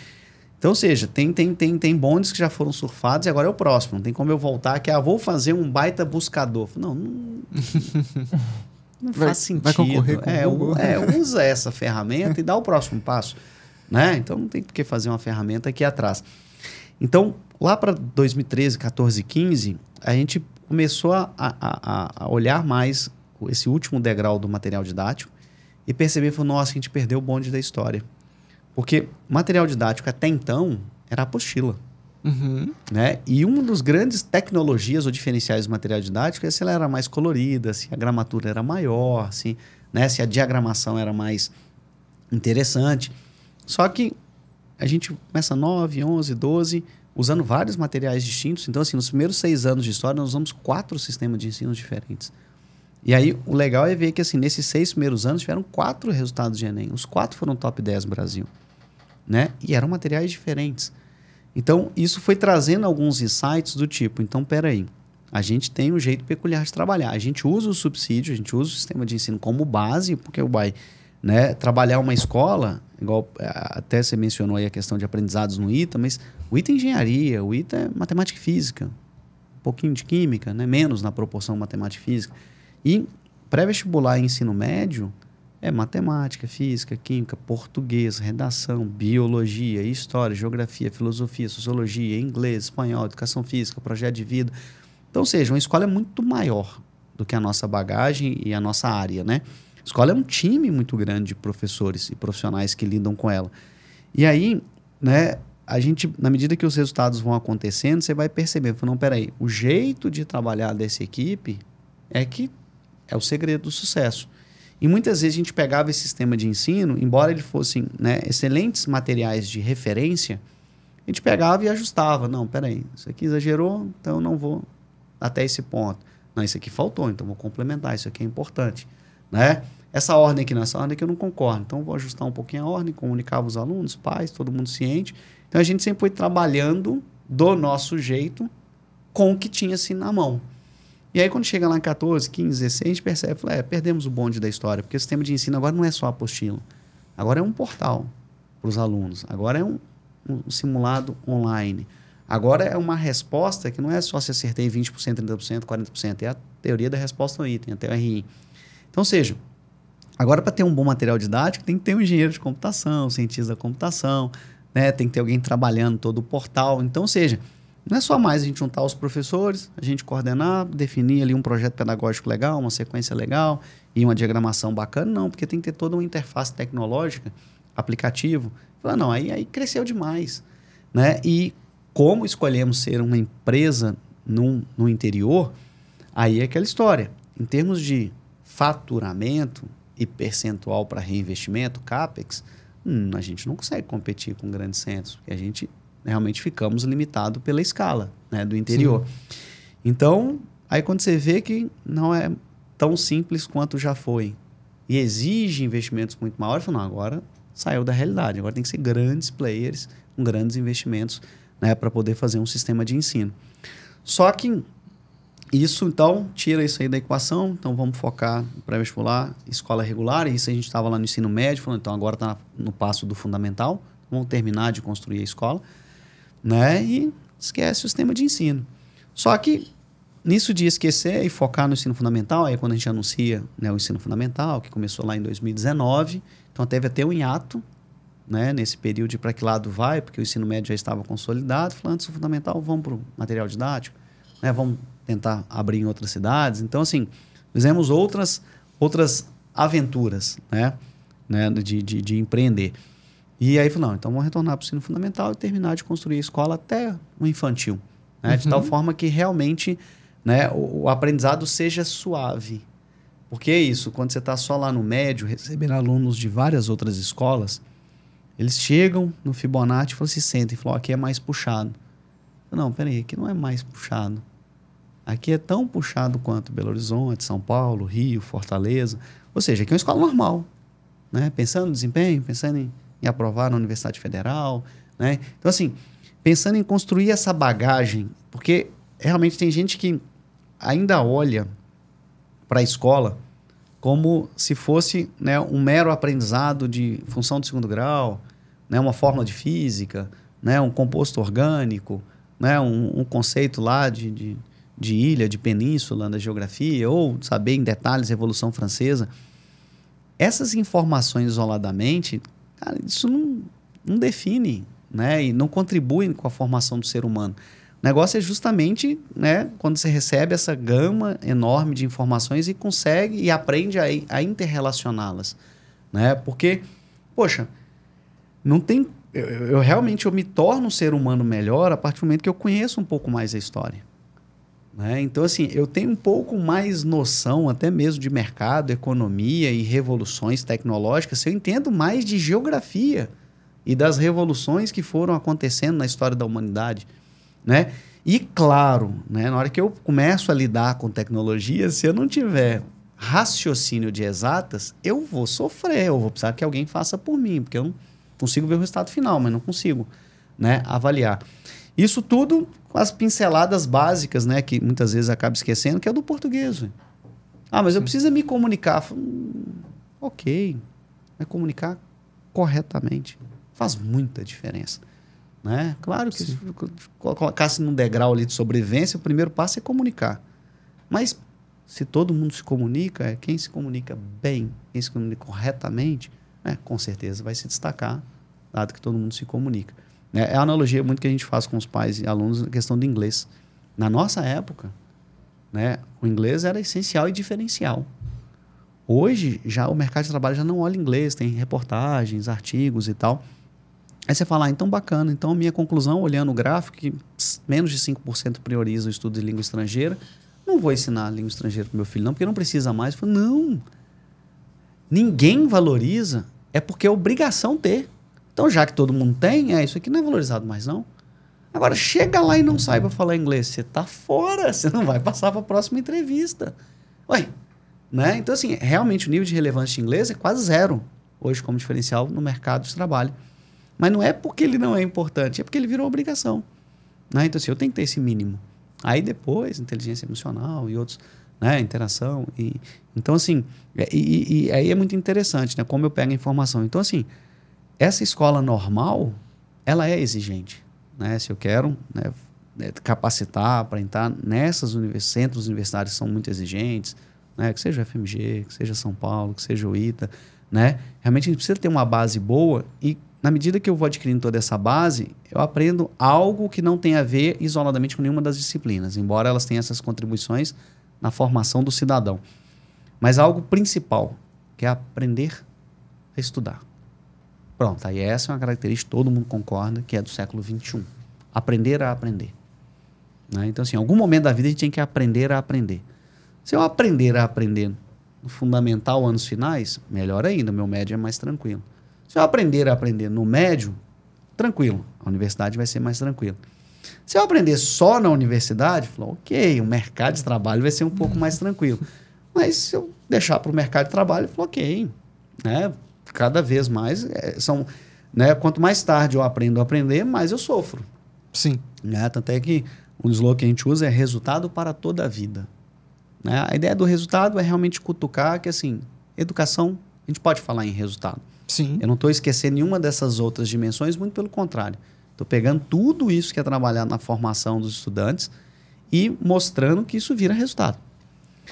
Então, ou seja, tem, tem, tem, tem bondes que já foram surfados e agora é o próximo. Não tem como eu voltar que, é, ah, vou fazer um baita buscador. Não, não, não vai, faz sentido. Vai concorrer com é, o é, usa essa ferramenta e dá o próximo passo. Né? Então, não tem por que fazer uma ferramenta aqui atrás. Então, lá para 2013, 14, 15, a gente começou a, a, a olhar mais esse último degrau do material didático e perceber, falou, nossa, a gente perdeu o bonde da história. Porque material didático até então era apostila. Uhum. Né? E uma das grandes tecnologias ou diferenciais do material didático é se ela era mais colorida, se a gramatura era maior, se, né, se a diagramação era mais interessante. Só que a gente começa 9, 11, 12, usando vários materiais distintos. Então, assim, nos primeiros seis anos de história, nós usamos quatro sistemas de ensino diferentes. E aí, o legal é ver que, assim, nesses seis primeiros anos, tiveram quatro resultados de Enem. Os quatro foram top 10 no Brasil, né? E eram materiais diferentes. Então, isso foi trazendo alguns insights do tipo, então, peraí, a gente tem um jeito peculiar de trabalhar. A gente usa o subsídio, a gente usa o sistema de ensino como base, porque o BAI, né, trabalhar uma escola, igual eh, até você mencionou aí a questão de aprendizados no ITA, mas o ITA é engenharia, o ITA é matemática e física, um pouquinho de química, né, menos na proporção matemática e física. E pré-vestibular e ensino médio é matemática, física, química, português, redação, biologia, história, geografia, filosofia, sociologia, inglês, espanhol, educação física, projeto de vida. Então, ou seja, uma escola é muito maior do que a nossa bagagem e a nossa área, né? A escola é um time muito grande de professores e profissionais que lidam com ela. E aí, né, a gente, na medida que os resultados vão acontecendo, você vai percebendo, não, peraí, o jeito de trabalhar dessa equipe é que é o segredo do sucesso. E muitas vezes a gente pegava esse sistema de ensino, embora ele fossem né, excelentes materiais de referência, a gente pegava e ajustava. Não, peraí, isso aqui exagerou, então eu não vou até esse ponto. Não, isso aqui faltou, então vou complementar, isso aqui é importante. Né? Essa ordem aqui, nessa ordem que eu não concordo, então vou ajustar um pouquinho a ordem, comunicava os alunos, pais, todo mundo ciente. Então a gente sempre foi trabalhando do nosso jeito com o que tinha assim na mão. E aí, quando chega lá em 14, 15, 16, a gente percebe, fala, é, perdemos o bonde da história, porque o sistema de ensino agora não é só apostila. Agora é um portal para os alunos. Agora é um, um, simulado online. Agora é uma resposta que não é só se acertei 20%, 30%, 40%. É a teoria da resposta ao item, até o RI. Então, seja, agora para ter um bom material didático, tem que ter um engenheiro de computação, um cientista da computação, né? tem que ter alguém trabalhando todo o portal. Então, seja, não é só mais a gente juntar os professores, a gente coordenar, definir ali um projeto pedagógico legal, uma sequência legal e uma diagramação bacana, não, porque tem que ter toda uma interface tecnológica, aplicativo. Falar, não, aí, aí cresceu demais. Né? E como escolhemos ser uma empresa num, no interior, aí é aquela história. Em termos de faturamento e percentual para reinvestimento, CAPEX, hum, a gente não consegue competir com grandes centros, porque a gente realmente ficamos limitados pela escala né, do interior. Sim. Então, aí quando você vê que não é tão simples quanto já foi e exige investimentos muito maiores, não, agora saiu da realidade, agora tem que ser grandes players com grandes investimentos né, para poder fazer um sistema de ensino. Só que isso, então, tira isso aí da equação, então vamos focar pré-vestibular, escola regular, e isso a gente estava lá no ensino médio, falando, então agora está no passo do fundamental, vamos terminar de construir a escola né? E esquece o sistema de ensino. Só que nisso de esquecer e focar no ensino fundamental, aí é quando a gente anuncia né, o ensino fundamental, que começou lá em 2019, então teve até um hiato né, nesse período de para que lado vai, porque o ensino médio já estava consolidado, falando ah, antes do fundamental, vamos para o material didático, né, vamos tentar abrir em outras cidades. Então, assim, fizemos outras, outras aventuras né, né, de, de, de empreender. E aí falou, não, então vamos retornar para o ensino fundamental e terminar de construir a escola até o infantil. Né? Uhum. De tal uhum. forma que realmente né, o, o, aprendizado seja suave. Porque é isso, quando você está só lá no médio, recebendo alunos de várias outras escolas, eles chegam no Fibonacci e se sentem, falam, aqui é mais puxado. Eu, não, peraí, aqui não é mais puxado. Aqui é tão puxado quanto Belo Horizonte, São Paulo, Rio, Fortaleza. Ou seja, aqui é uma escola normal. Né? Pensando no desempenho, pensando em e aprovar na Universidade Federal, né? Então, assim, pensando em construir essa bagagem, porque realmente tem gente que ainda olha para a escola como se fosse né, um mero aprendizado de função de segundo grau, né, uma fórmula de física, né, um composto orgânico, né, um, um conceito lá de, de, de, ilha, de península, da geografia, ou saber em detalhes a Revolução Francesa. Essas informações isoladamente Cara, isso não, não define, né? E não contribui com a formação do ser humano. O negócio é justamente né, quando você recebe essa gama enorme de informações e consegue e aprende a, a interrelacioná-las. Né? Porque, poxa, não tem. Eu, eu, realmente eu me torno um ser humano melhor a partir do momento que eu conheço um pouco mais a história. Né? Então, assim, eu tenho um pouco mais noção, até mesmo de mercado, economia e revoluções tecnológicas. Eu entendo mais de geografia e das revoluções que foram acontecendo na história da humanidade. Né? E, claro, né, na hora que eu começo a lidar com tecnologia, se eu não tiver raciocínio de exatas, eu vou sofrer, eu vou precisar que alguém faça por mim, porque eu não consigo ver o resultado final, mas não consigo né, avaliar. Isso tudo com as pinceladas básicas, né? Que muitas vezes acaba esquecendo, que é do português. Ah, mas eu preciso me comunicar. Hum, ok. Mas comunicar corretamente faz muita diferença. Né? Claro que Sim. se colocasse num degrau ali de sobrevivência, o primeiro passo é comunicar. Mas se todo mundo se comunica, é quem se comunica bem, quem se comunica corretamente, né, com certeza vai se destacar, dado que todo mundo se comunica. Né? É a analogia muito que a gente faz com os pais e alunos na questão do inglês. Na nossa época, né, o inglês era essencial e diferencial. Hoje, já o mercado de trabalho já não olha inglês, tem reportagens, artigos e tal. Aí você fala, ah, então bacana. Então, a minha conclusão, olhando o gráfico, que pss, menos de 5% prioriza o estudo de língua estrangeira, não vou ensinar língua estrangeira para meu filho, não, porque não precisa mais. Eu falo, não. Ninguém valoriza, é porque é obrigação ter. Então, já que todo mundo tem, é, isso aqui não é valorizado mais, não. Agora, chega lá e não saiba falar inglês. Você está fora, você não vai passar para a próxima entrevista. Ué, né? Então, assim, realmente o nível de relevância de inglês é quase zero hoje como diferencial no mercado de trabalho. Mas não é porque ele não é importante, é porque ele virou obrigação. Né? Então, assim, eu tenho que ter esse mínimo. Aí depois, inteligência emocional e outros, né? Interação. E, então, assim, é, e, e, e aí é muito interessante, né? Como eu pego a informação. Então, assim, essa escola normal, ela é exigente. Né? Se eu quero né, é, capacitar para entrar nessas univers... centros universitários são muito exigentes, né? que seja FMG, que seja São Paulo, que seja o ITA, né? Realmente a gente precisa ter uma base boa e na medida que eu vou adquirindo toda essa base, eu aprendo algo que não tem a ver isoladamente com nenhuma das disciplinas, embora elas tenham essas contribuições na formação do cidadão. Mas algo principal, que é aprender a estudar. Pronto, aí essa é uma característica que todo mundo concorda que é do século XXI. Aprender a aprender. Né? Então, assim, em algum momento da vida a gente tem que aprender a aprender. Se eu aprender a aprender no fundamental, anos finais, melhor ainda, meu médio é mais tranquilo. Se eu aprender a aprender no médio, tranquilo, a universidade vai ser mais tranquila. Se eu aprender só na universidade, falou ok, o mercado de trabalho vai ser um pouco mais tranquilo. Mas se eu deixar para o mercado de trabalho, falou ok, né? cada vez mais é, são. Né, quanto mais tarde eu aprendo a aprender, mais eu sofro. Sim. Né? Tanto é que o slogan que a gente usa é resultado para toda a vida. Né? A ideia do resultado é realmente cutucar que, assim, educação, a gente pode falar em resultado. Sim. Eu não estou esquecendo nenhuma dessas outras dimensões, muito pelo contrário. Estou pegando tudo isso que é trabalhado na formação dos estudantes e mostrando que isso vira resultado.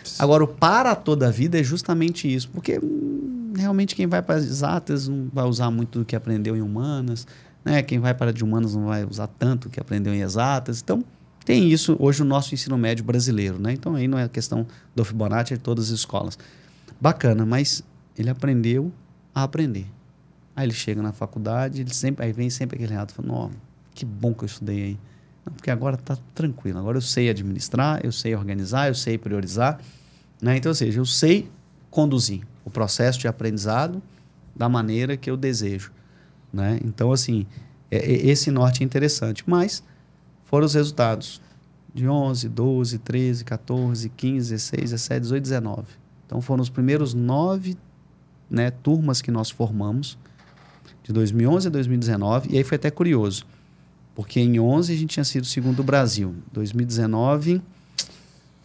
Sim. Agora, o para toda a vida é justamente isso, porque hum, realmente quem vai para exatas não vai usar muito do que aprendeu em humanas, né? Quem vai para de humanas não vai usar tanto do que aprendeu em exatas. Então, tem isso hoje no nosso ensino médio brasileiro, né? Então, aí não é questão do Fibonacci, é de todas as escolas. Bacana, mas ele aprendeu a aprender. Aí ele chega na faculdade, ele sempre, aí vem sempre aquele rato falando, ó, oh, que bom que eu estudei aí. Não, porque agora está tranquilo, agora eu sei administrar, eu sei organizar, eu sei priorizar, né? Então, ou seja, eu sei conduzir o processo de aprendizado da maneira que eu desejo. Né? Então, assim, é, é, esse norte é interessante. Mas foram os resultados de 11, 12, 13, 14, 15, 16, 17, 18, 19. Então, foram os primeiros nove né, turmas que nós formamos, de 2011 a 2019. E aí foi até curioso, porque em 11 a gente tinha sido segundo do Brasil. 2019,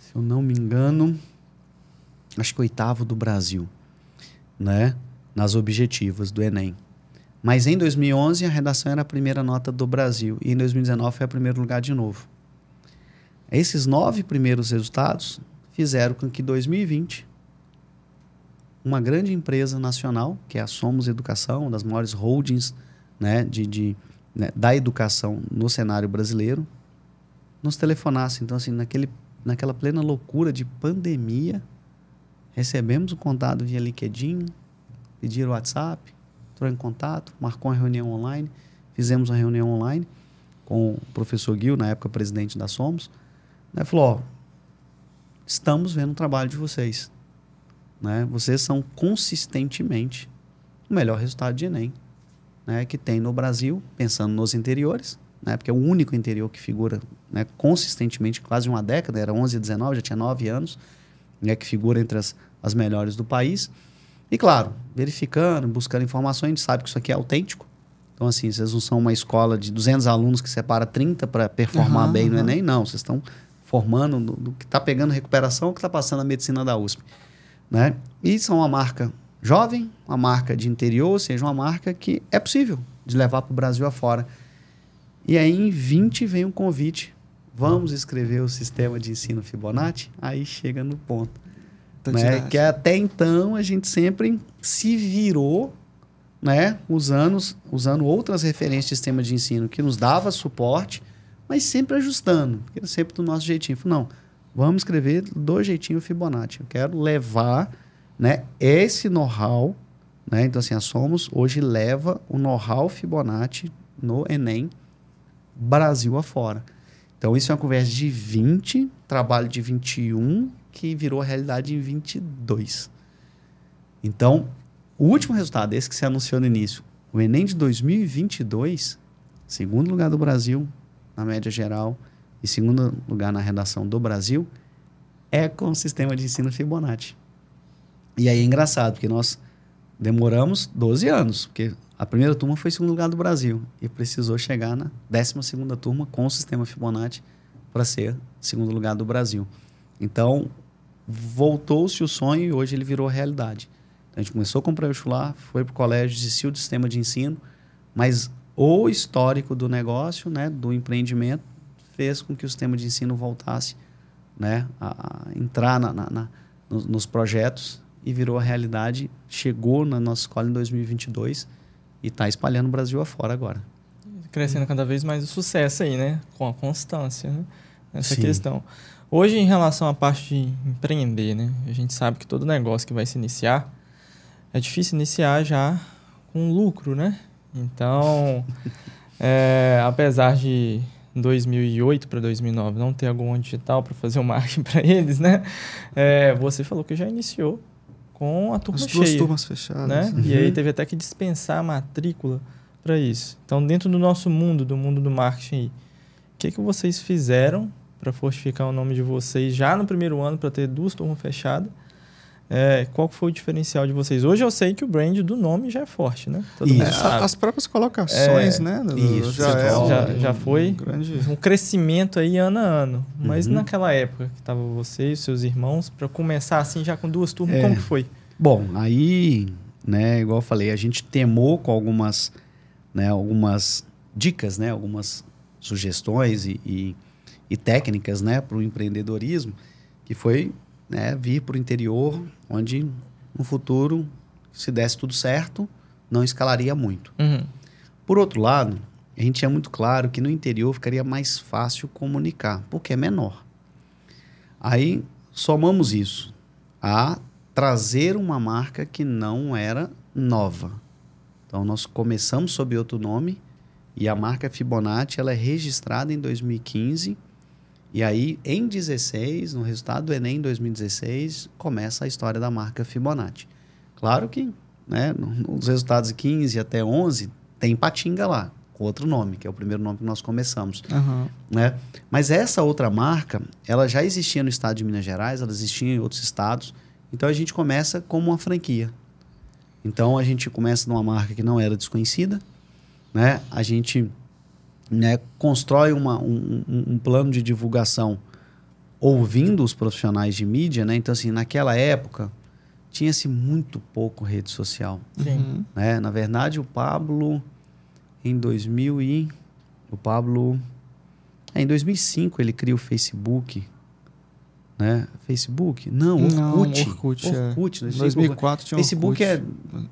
se eu não me engano, acho que oitavo do Brasil né, nas objetivas do Enem. Mas em 2011 a redação era a primeira nota do Brasil e em 2019 foi a primeiro lugar de novo. Esses nove primeiros resultados fizeram com que 2020 uma grande empresa nacional, que é a Somos Educação, uma das maiores holdings né, de, de né, da educação no cenário brasileiro, nos telefonasse. Então, assim, naquele, naquela plena loucura de pandemia, Recebemos o contato via LinkedIn, pediram o WhatsApp, entrou em contato, marcou uma reunião online, fizemos uma reunião online com o professor Gil, na época presidente da Somos, né? falou, ó, estamos vendo o trabalho de vocês. Né? Vocês são consistentemente o melhor resultado de Enem né? que tem no Brasil, pensando nos interiores, né? porque é o único interior que figura né? consistentemente quase uma década, era 11 e 19, já tinha 9 anos, né, que figura entre as, as melhores do país. E claro, verificando, buscando informações, a gente sabe que isso aqui é autêntico. Então, assim, vocês não são uma escola de 200 alunos que separa 30 para performar uhum, bem no uhum. É Enem, não. Vocês estão formando do, do que está pegando recuperação ou que está passando a medicina da USP. Né? E são uma marca jovem, uma marca de interior, ou seja, uma marca que é possível de levar para o Brasil afora. E aí, em 20, vem um convite vamos escrever o sistema de ensino Fibonacci, aí chega no ponto. Então, né? Que até então a gente sempre se virou né? usando, usando outras referências de sistema de ensino que nos dava suporte, mas sempre ajustando, porque sempre do nosso jeitinho. Não, vamos escrever do jeitinho Fibonacci. Eu quero levar né, esse know-how. Né? Então, assim, a Somos hoje leva o know-how Fibonacci no Enem Brasil afora. Então, isso é uma conversa de 20, trabalho de 21, que virou realidade em 22. Então, o último resultado, esse que você anunciou no início, o Enem de 2022, segundo lugar do Brasil, na média geral, e segundo lugar na redação do Brasil, é com o sistema de ensino Fibonacci. E aí é engraçado, porque nós demoramos 12 anos, porque a primeira turma foi segundo lugar do Brasil e precisou chegar na 12 turma com o sistema Fibonacci para ser segundo lugar do Brasil. Então, voltou-se o sonho e hoje ele virou realidade. Então, a gente começou com o pré-vestibular, foi para o colégio, desistiu do sistema de ensino, mas o histórico do negócio, né, do empreendimento, fez com que o sistema de ensino voltasse né, a, a entrar na, na, na nos, nos projetos e virou a realidade. Chegou na nossa escola em 2022 e está espalhando o Brasil afora agora. Crescendo cada vez mais o sucesso aí, né? Com a constância, né? Essa Sim. questão. Hoje, em relação à parte de empreender, né? A gente sabe que todo negócio que vai se iniciar, é difícil iniciar já com lucro, né? Então, é, apesar de 2008 para 2009 não ter algum digital para fazer o um marketing para eles, né? É, você falou que já iniciou com a turma As duas cheia, turmas fechadas. Né? Uhum. E aí teve até que dispensar a matrícula para isso. Então, dentro do nosso mundo, do mundo do marketing, o que, que vocês fizeram para fortificar o nome de vocês já no primeiro ano, para ter duas turmas fechadas? É, qual foi o diferencial de vocês? Hoje eu sei que o brand do nome já é forte, né? Todo isso. É, as próprias colocações, é, né? Isso, já, é um, já, foi um, grande... um, crescimento aí ano a ano. Mas uhum. naquela época que estava vocês, seus irmãos, para começar assim já com duas turmas, é. como que foi? Bom, aí, né, igual eu falei, a gente temou com algumas, né, algumas dicas, né, algumas sugestões e, e, e técnicas, né, para o empreendedorismo, que foi né, vir para o interior, onde no futuro, se desse tudo certo, não escalaria muito. Uhum. Por outro lado, a gente é muito claro que no interior ficaria mais fácil comunicar, porque é menor. Aí somamos isso a trazer uma marca que não era nova. Então nós começamos sob outro nome e a marca Fibonacci ela é registrada em 2015 e aí, em 16, no resultado do Enem 2016, começa a história da marca Fibonacci. Claro que né, nos resultados de 15 até 11 tem Patinga lá, com outro nome, que é o primeiro nome que nós começamos. Uhum. Né? Mas essa outra marca, ela já existia no estado de Minas Gerais, ela existia em outros estados. Então a gente começa como uma franquia. Então a gente começa numa marca que não era desconhecida, né? A gente né, constrói uma, um, um plano de divulgação ouvindo os profissionais de mídia, né? Então, assim, naquela época, tinha-se muito pouco rede social. Sim. Uhum. Né? Na verdade, o Pablo, em 2000 e... O Pablo... É, em 2005, ele cria o Facebook né? Facebook? Não, Orkut. Não, Orkut, Orkut é. 2004 né? tinha Facebook Orkut. é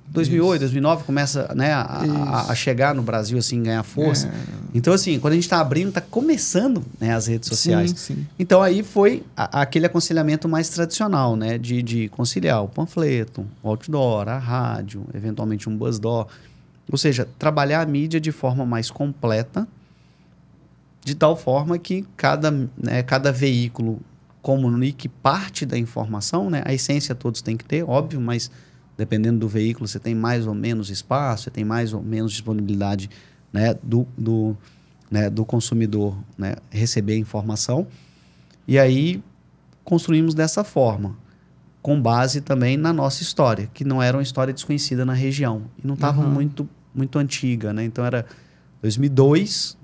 2008, 2009 começa né, a, a, chegar no Brasil, assim, ganhar força. É. Então, assim, quando a gente está abrindo, está começando né, as redes sociais. Sim, sim. Então, aí foi a, aquele aconselhamento mais tradicional, né? De, de conciliar o panfleto, o outdoor, a rádio, eventualmente um door, Ou seja, trabalhar a mídia de forma mais completa, de tal forma que cada, né, cada veículo comunique parte da informação, né? A essência todos têm que ter, óbvio, mas dependendo do veículo você tem mais ou menos espaço, você tem mais ou menos disponibilidade, né, do, do, né, do consumidor, né, receber informação. E aí construímos dessa forma, com base também na nossa história, que não era uma história desconhecida na região e não estava uhum. muito muito antiga, né? Então era 2002,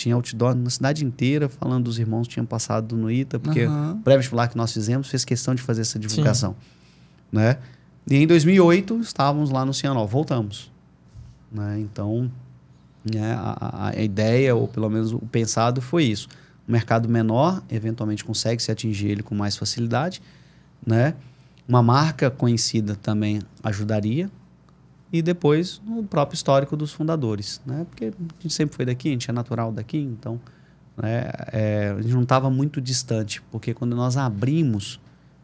tinha outdoor na cidade inteira falando dos irmãos que tinham passado no ITA, porque uhum. o pré-vestibular que nós fizemos fez questão de fazer essa divulgação. Né? E em 2008 estávamos lá no Cianol, voltamos. Né? Então, né, a, a, ideia, ou pelo menos o pensado, foi isso. O mercado menor eventualmente consegue se atingir ele com mais facilidade. Né? Uma marca conhecida também ajudaria e depois no próprio histórico dos fundadores, né? Porque a gente sempre foi daqui, a gente é natural daqui, então né? É, a gente não estava muito distante, porque quando nós abrimos,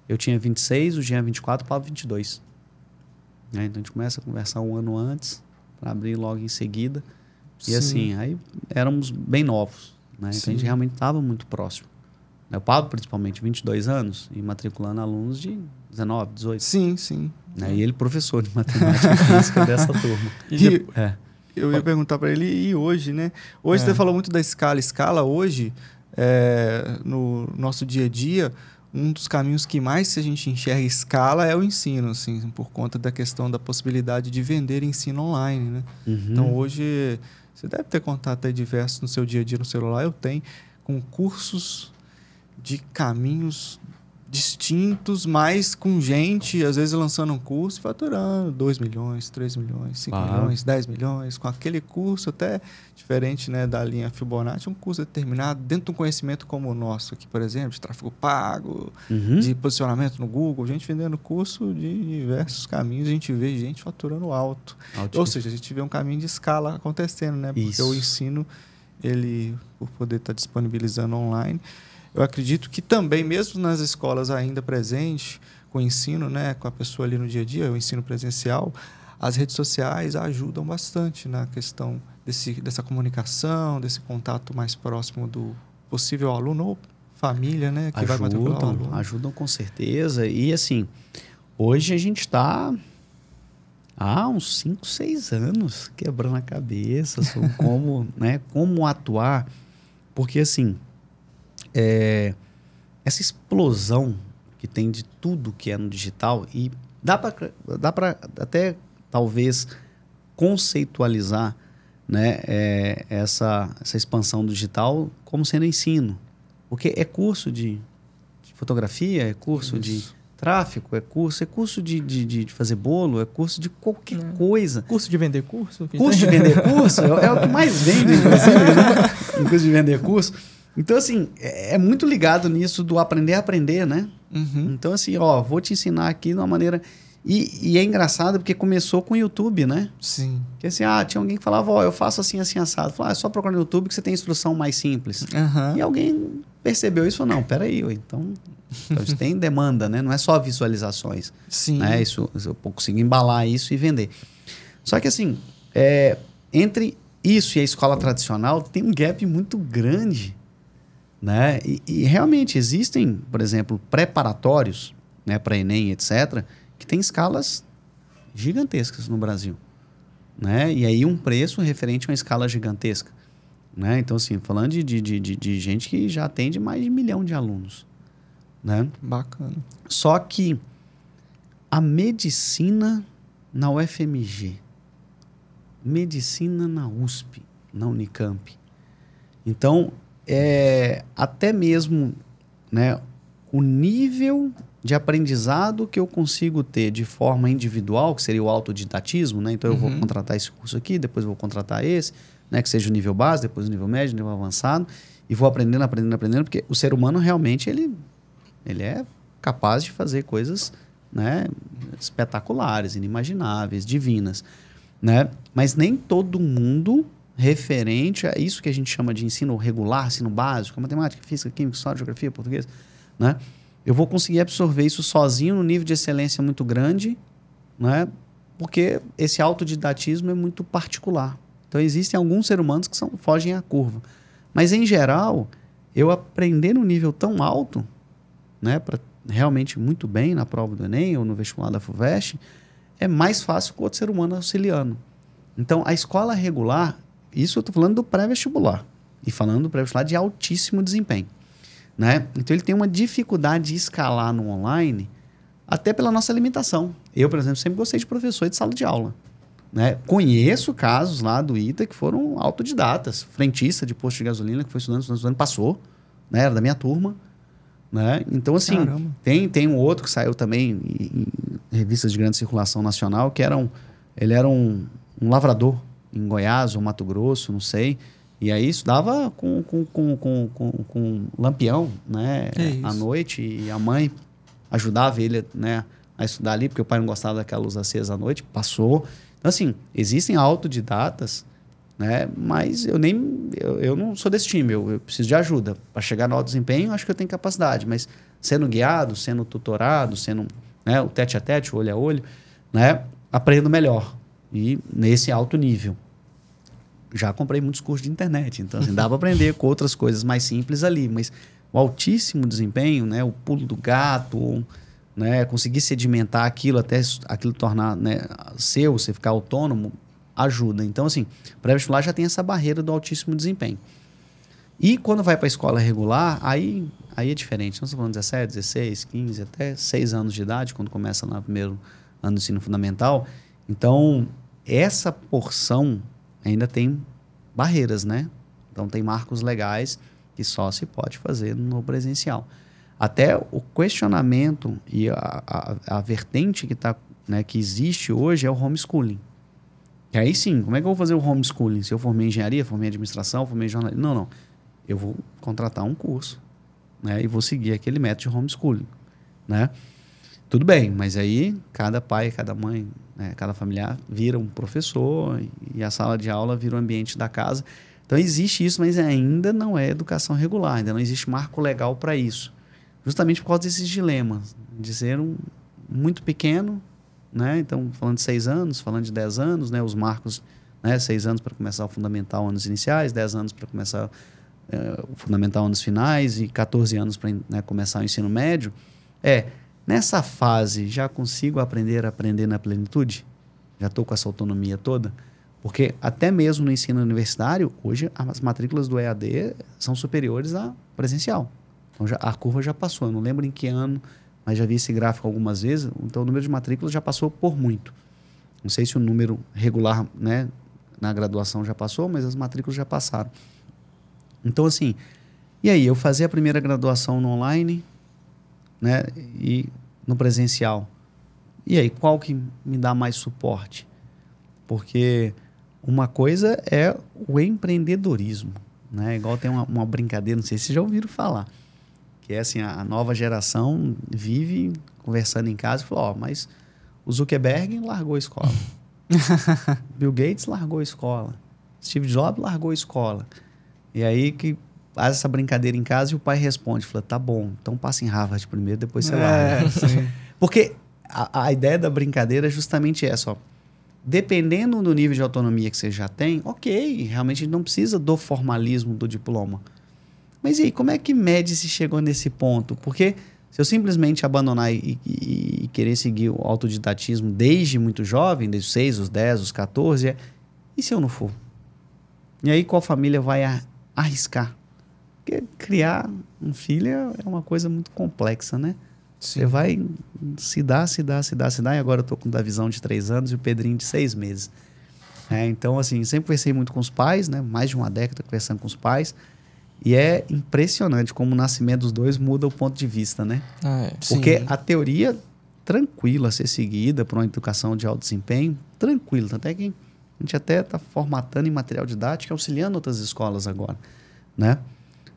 eu tinha 26, o Jean 24, o Paulo 22. Né? Então a gente começa a conversar um ano antes, para abrir logo em seguida. E Sim. assim, aí éramos bem novos, né? Então a gente realmente estava muito próximo. Né, o Paulo, principalmente, 22 anos, e matriculando alunos de 19, 18? Sim, sim. Né? E ele professor de matemática e física dessa turma. E, e é. Eu ia perguntar para ele, e hoje, né? Hoje é. você falou muito da escala. Escala hoje, é, no nosso dia a dia, um dos caminhos que mais a gente enxerga escala é o ensino, assim, por conta da questão da possibilidade de vender ensino online, né? Uhum. Então hoje, você deve ter contato aí diversos no seu dia a dia no celular, eu tenho, com cursos de caminhos distintos, mas com gente, às vezes lançando um curso, faturando 2 milhões, 3 milhões, 5 ah. milhões, 10 milhões, com aquele curso até diferente né, da linha Fibonacci, um curso determinado dentro de um conhecimento como o nosso aqui, por exemplo, de tráfego pago, uhum. de posicionamento no Google, a gente vendendo curso de diversos caminhos, a gente vê gente faturando alto. Altíssimo. Ou seja, a gente vê um caminho de escala acontecendo, né? Porque Isso. o ensino, ele, por poder estar tá disponibilizando online, eu acredito que também, mesmo nas escolas ainda presentes, com o ensino, né, com a pessoa ali no dia a dia, o ensino presencial, as redes sociais ajudam bastante na questão desse, dessa comunicação, desse contato mais próximo do possível aluno ou família, né? Que ajudam, vai matricular o aluno. Ajudam com certeza. E assim, hoje a gente está há uns 5, 6 anos quebrando a cabeça sobre como, né, como atuar. Porque assim, é, essa explosão que tem de tudo que é no digital e dá para dá para até talvez conceitualizar né, é, essa, essa expansão do digital como sendo ensino. Porque é curso de, de fotografia, é curso Isso. de tráfico, é curso, é curso de, de, de fazer bolo, é curso de qualquer é. coisa. Curso de vender curso? Curso de vender curso é, é o que mais vende, inclusive, né? curso de vender curso. Então, assim, é, é muito ligado nisso do aprender a aprender, né? Uhum. Então, assim, ó, vou te ensinar aqui de uma maneira. E, e, é engraçado porque começou com o YouTube, né? Sim. que assim, ah, tinha alguém que falava, ó, eu faço assim, assim, assado. Falava, ah, é só procurar no YouTube que você tem instrução mais simples. Uhum. E alguém percebeu isso ou não? Peraí, então, então isso tem demanda, né? Não é só visualizações. Sim. Né? Isso, eu consigo embalar isso e vender. Só que assim, é, entre isso e a escola tradicional tem um gap muito grande. Né? E, e realmente existem, por exemplo, preparatórios né, para Enem, etc., que tem escalas gigantescas no Brasil. Né? E aí um preço referente a uma escala gigantesca. Né? Então, assim, falando de, de, de, de gente que já atende mais de um milhão de alunos. Né? Bacana. Só que a medicina na UFMG, medicina na USP, na Unicamp. Então, é, até mesmo né, o nível de aprendizado que eu consigo ter de forma individual, que seria o autodidatismo, né? Então eu uhum. vou contratar esse curso aqui, depois vou contratar esse, né? Que seja o nível base, depois o nível médio, o nível avançado, e vou aprendendo, aprendendo, aprendendo, porque o ser humano realmente ele, ele é capaz de fazer coisas, né? Espetaculares, inimagináveis, divinas, né? Mas nem todo mundo referente a isso que a gente chama de ensino regular, ensino básico, matemática, física, química, história, geografia, português, né? Eu vou conseguir absorver isso sozinho no nível de excelência muito grande, né? Porque esse autodidatismo é muito particular. Então existem alguns seres humanos que são, fogem à curva. Mas em geral, eu aprender num nível tão alto, né, para realmente muito bem na prova do ENEM ou no vestibular da FUVEST, é mais fácil que outro ser humano auxiliando. Então a escola regular isso eu estou falando do pré-vestibular. E falando do pré-vestibular de altíssimo desempenho. Né? Então ele tem uma dificuldade de escalar no online, até pela nossa limitação. Eu, por exemplo, sempre gostei de professor de sala de aula. Né? Conheço casos lá do ITA que foram autodidatas. Frentista de posto de gasolina que foi estudando, estudando, estudando passou. Né? Era da minha turma. Né? Então, assim, tem, tem um outro que saiu também em, em, revistas de grande circulação nacional que era um, ele era um, um lavrador em Goiás ou Mato Grosso, não sei. E aí estudava com, com, com, com, com, com lampião, né? É à noite. E a mãe ajudava ele, né? A estudar ali, porque o pai não gostava daquela luz acesa à noite. Passou. Então, assim, existem autodidatas, né? Mas eu nem... Eu, eu não sou desse time. Eu, eu preciso de ajuda. Para chegar no alto desempenho, acho que eu tenho capacidade. Mas sendo guiado, sendo tutorado, sendo... Né? O tete a tete, olho a olho, né? Aprendo melhor. E nesse alto nível já comprei muitos cursos de internet, então assim, dá para aprender com outras coisas mais simples ali, mas o altíssimo desempenho, né, o pulo do gato, né, conseguir sedimentar aquilo até aquilo tornar né, seu, você ficar autônomo, ajuda. Então, assim, pré-vestibular já tem essa barreira do altíssimo desempenho. E quando vai para a escola regular, aí, aí é diferente. Nós então, estamos tá falando 17, 16, 15, até 6 anos de idade, quando começa no primeiro ano do ensino fundamental. Então, essa porção ainda tem barreiras, né? Então tem marcos legais que só se pode fazer no presencial. Até o questionamento e a, a, a vertente que, tá, né, que existe hoje é o homeschooling. E aí sim, como é que eu vou fazer o homeschooling? Se eu formei em engenharia, formei em administração, formei em jornalismo. Não, não. Eu vou contratar um curso né, e vou seguir aquele método de homeschooling. Né? Tudo bem, mas aí cada pai, cada mãe, né, cada familiar vira um professor e a sala de aula vira o um ambiente da casa. Então existe isso, mas ainda não é educação regular, ainda não existe marco legal para isso. Justamente por causa desses dilemas, de ser um, muito pequeno, né? Então, falando de seis anos, falando de dez anos, né? Os marcos, né? Seis anos para começar o fundamental, anos iniciais, dez anos para começar eh, o fundamental, anos finais e 14 anos para né, começar o ensino médio. É, Nessa fase, já consigo aprender a aprender na plenitude? Já estou com essa autonomia toda? Porque até mesmo no ensino universitário, hoje as matrículas do EAD são superiores à presencial. Então já, a curva já passou. Eu não lembro em que ano, mas já vi esse gráfico algumas vezes. Então o número de matrículas já passou por muito. Não sei se o número regular né, na graduação já passou, mas as matrículas já passaram. Então, assim, e aí? Eu fazia a primeira graduação no online, né, e no presencial. E aí, qual que me dá mais suporte? Porque uma coisa é o empreendedorismo, né? Igual tem uma, uma brincadeira, não sei se vocês já ouviram falar, que é assim, a, a nova geração vive conversando em casa e falou, ó, oh, mas o Zuckerberg largou a escola. Bill Gates largou a escola. Steve Jobs largou a escola. E aí que faz essa brincadeira em casa e o pai responde, fala, tá bom, então passa em Harvard primeiro, depois sei é, lá. Porque a, a, ideia da brincadeira é justamente essa, ó. Dependendo do nível de autonomia que você já tem, ok, realmente não precisa do formalismo do diploma. Mas e aí, como é que mede se chegou nesse ponto? Porque se eu simplesmente abandonar e, e, e querer seguir o autodidatismo desde muito jovem, desde os 6, os 10, os 14, é, e se eu não for? E aí qual família vai arriscar porque criar um filho é uma coisa muito complexa, né? Sim. Você vai se dar, se dá, se dá, se dá E agora eu tô com o Visão de três anos e o Pedrinho de seis meses. É, então, assim, sempre conversei muito com os pais, né? Mais de uma década conversando com os pais. E é impressionante como o nascimento dos dois muda o ponto de vista, né? Ah, é. Porque Sim. a teoria tranquila a ser seguida por uma educação de alto desempenho, tranquilo. Até que a gente até está formatando em material didático, auxiliando outras escolas agora, né?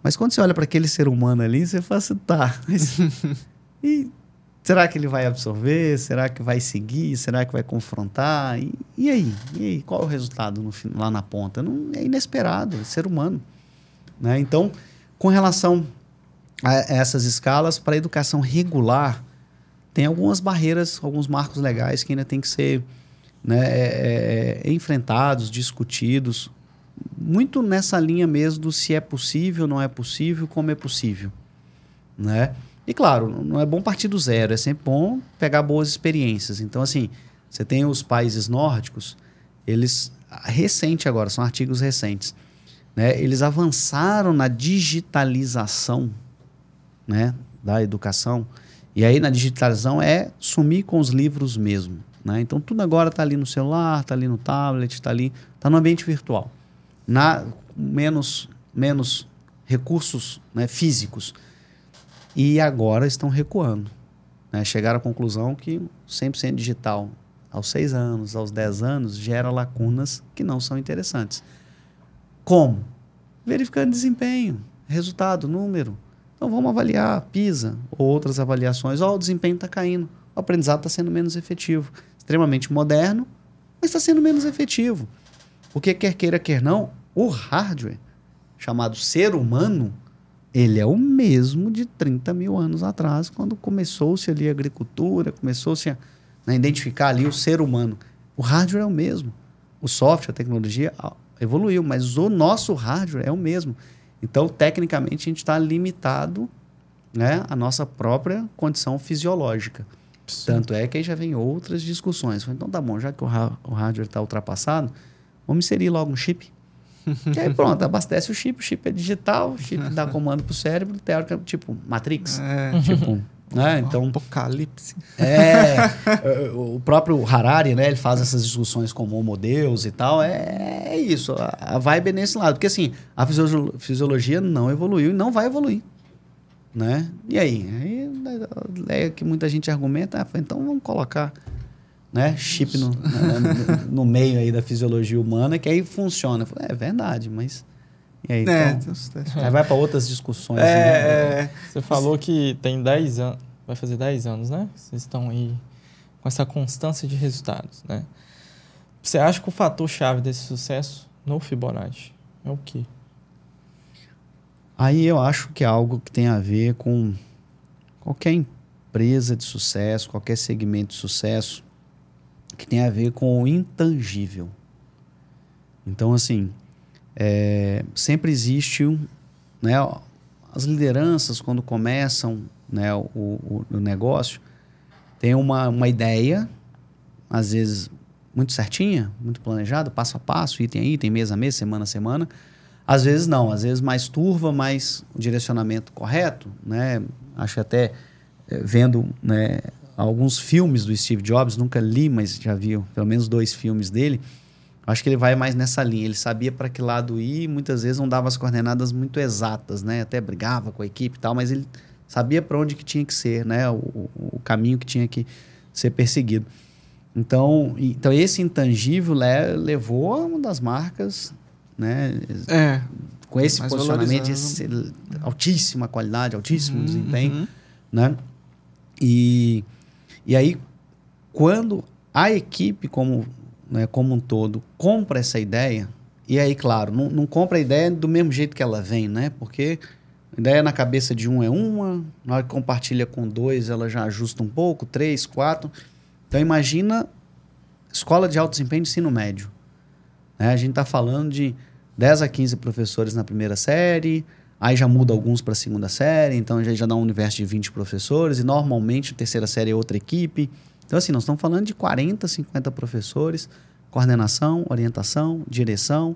Mas quando você olha para aquele ser humano ali, você fala assim, tá. Mas... e será que ele vai absorver? Será que vai seguir? Será que vai confrontar? E, e aí? E aí? Qual é o resultado no, lá na ponta? Não, é inesperado, é ser humano. Né? Então, com relação a essas escalas, para a educação regular, tem algumas barreiras, alguns marcos legais que ainda tem que ser né, é, é, é enfrentados, discutidos, muito nessa linha mesmo do se é possível, não é possível, como é possível, né? E claro, não é bom partir do zero, é sempre bom pegar boas experiências. Então assim, você tem os países nórdicos, eles ah, recente agora, são artigos recentes, né? Eles avançaram na digitalização, né, da educação. E aí na digitalização é sumir com os livros mesmo, né? Então tudo agora está ali no celular, está ali no tablet, está ali, está no ambiente virtual na menos, menos recursos né, físicos. E agora estão recuando. Né? Chegaram à conclusão que 100% digital aos 6 anos, aos 10 anos, gera lacunas que não são interessantes. Como? Verificando desempenho, resultado, número. Então vamos avaliar PISA ou outras avaliações. oh, o desempenho está caindo, o aprendizado está sendo menos efetivo. Extremamente moderno, mas está sendo menos efetivo. Porque quer queira, quer não, o hardware, chamado ser humano, ele é o mesmo de 30 mil anos atrás, quando começou-se ali a agricultura, começou-se a né, identificar ali o ser humano. O hardware é o mesmo. O software, a tecnologia evoluiu, mas o nosso hardware é o mesmo. Então, tecnicamente, a gente está limitado né, à nossa própria condição fisiológica. Sim. Tanto é que aí já vem outras discussões. Então, tá bom, já que o, o hardware está ultrapassado, vamos inserir logo um chip e aí pronto, abastece o chip, o chip é digital, o chip dá comando pro cérebro, teórica, tipo Matrix. É. Tipo, né? Então, um apocalipse. É, o próprio Harari, né, ele faz essas discussões com o Deus e tal, é, é isso, a, a vibe é nesse lado, porque assim, a fisiologia não evoluiu e não vai evoluir, né? E aí? aí é, é que muita gente argumenta, ah, então vamos colocar né? Chip no, né, no, meio aí da fisiologia humana, que aí funciona. Falei, é verdade, mas. E aí, é, então, então tá aí vai para outras discussões. É, né? É, é. Você falou que tem 10 anos, vai fazer 10 anos, né? Vocês estão aí com essa constância de resultados, né? Você acha que o fator chave desse sucesso no Fibonacci é o quê? Aí eu acho que é algo que tem a ver com qualquer empresa de sucesso, qualquer segmento de sucesso que tem a ver com o intangível. Então, assim, é, sempre existe né, as lideranças, quando começam né, o, o, o negócio, tem uma, uma ideia, às vezes muito certinha, muito planejada, passo a passo, item a item, mês a mês, semana a semana. Às vezes não, às vezes mais turva, mais o direcionamento correto, né? Acho até eh, vendo né, alguns filmes do Steve Jobs, nunca li, mas já vi pelo menos dois filmes dele. Acho que ele vai mais nessa linha. Ele sabia para que lado ir, muitas vezes não dava as coordenadas muito exatas, né? Até brigava com a equipe e tal, mas ele sabia para onde que tinha que ser, né? O, o, caminho que tinha que ser perseguido. Então, então esse intangível le, levou a uma das marcas, né? É, com esse posicionamento, esse, altíssima qualidade, altíssimo uhum, desempenho, uhum. né? E e aí, quando a equipe como, né, como um todo compra essa ideia, e aí, claro, não, não compra a ideia do mesmo jeito que ela vem, né? Porque a ideia na cabeça de um é uma, na hora que compartilha com dois, ela já ajusta um pouco, três, quatro. Então, imagina escola de alto desempenho de ensino médio. Né? A gente está falando de 10 a 15 professores na primeira série, Aí já muda alguns para a segunda série, então já, já dá um universo de 20 professores, e normalmente a terceira série é outra equipe. Então, assim, nós estamos falando de 40, 50 professores, coordenação, orientação, direção,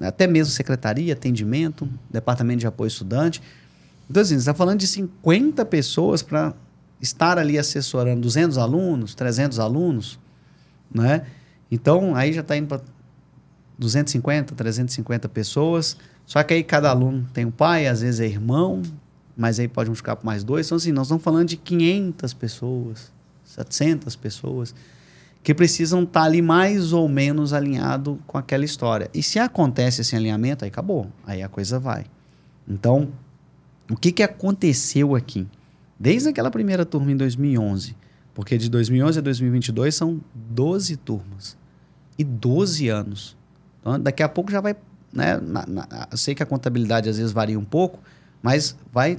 até mesmo secretaria, atendimento, departamento de apoio estudante. Então, assim, você está falando de 50 pessoas para estar ali assessorando 200 alunos, 300 alunos, né? Então, aí já está indo para 250, 350 pessoas. Só que aí cada aluno tem um pai, às vezes é irmão, mas aí pode multiplicar por mais dois. Então, assim, nós estamos falando de 500 pessoas, 700 pessoas que precisam estar tá ali mais ou menos alinhado com aquela história. E se acontece esse alinhamento, aí acabou, aí a coisa vai. Então, o que, que aconteceu aqui? Desde aquela primeira turma em 2011, porque de 2011 a 2022 são 12 turmas e 12 anos. Então, daqui a pouco já vai né? Na, na, sei que a contabilidade às vezes varia um pouco, mas vai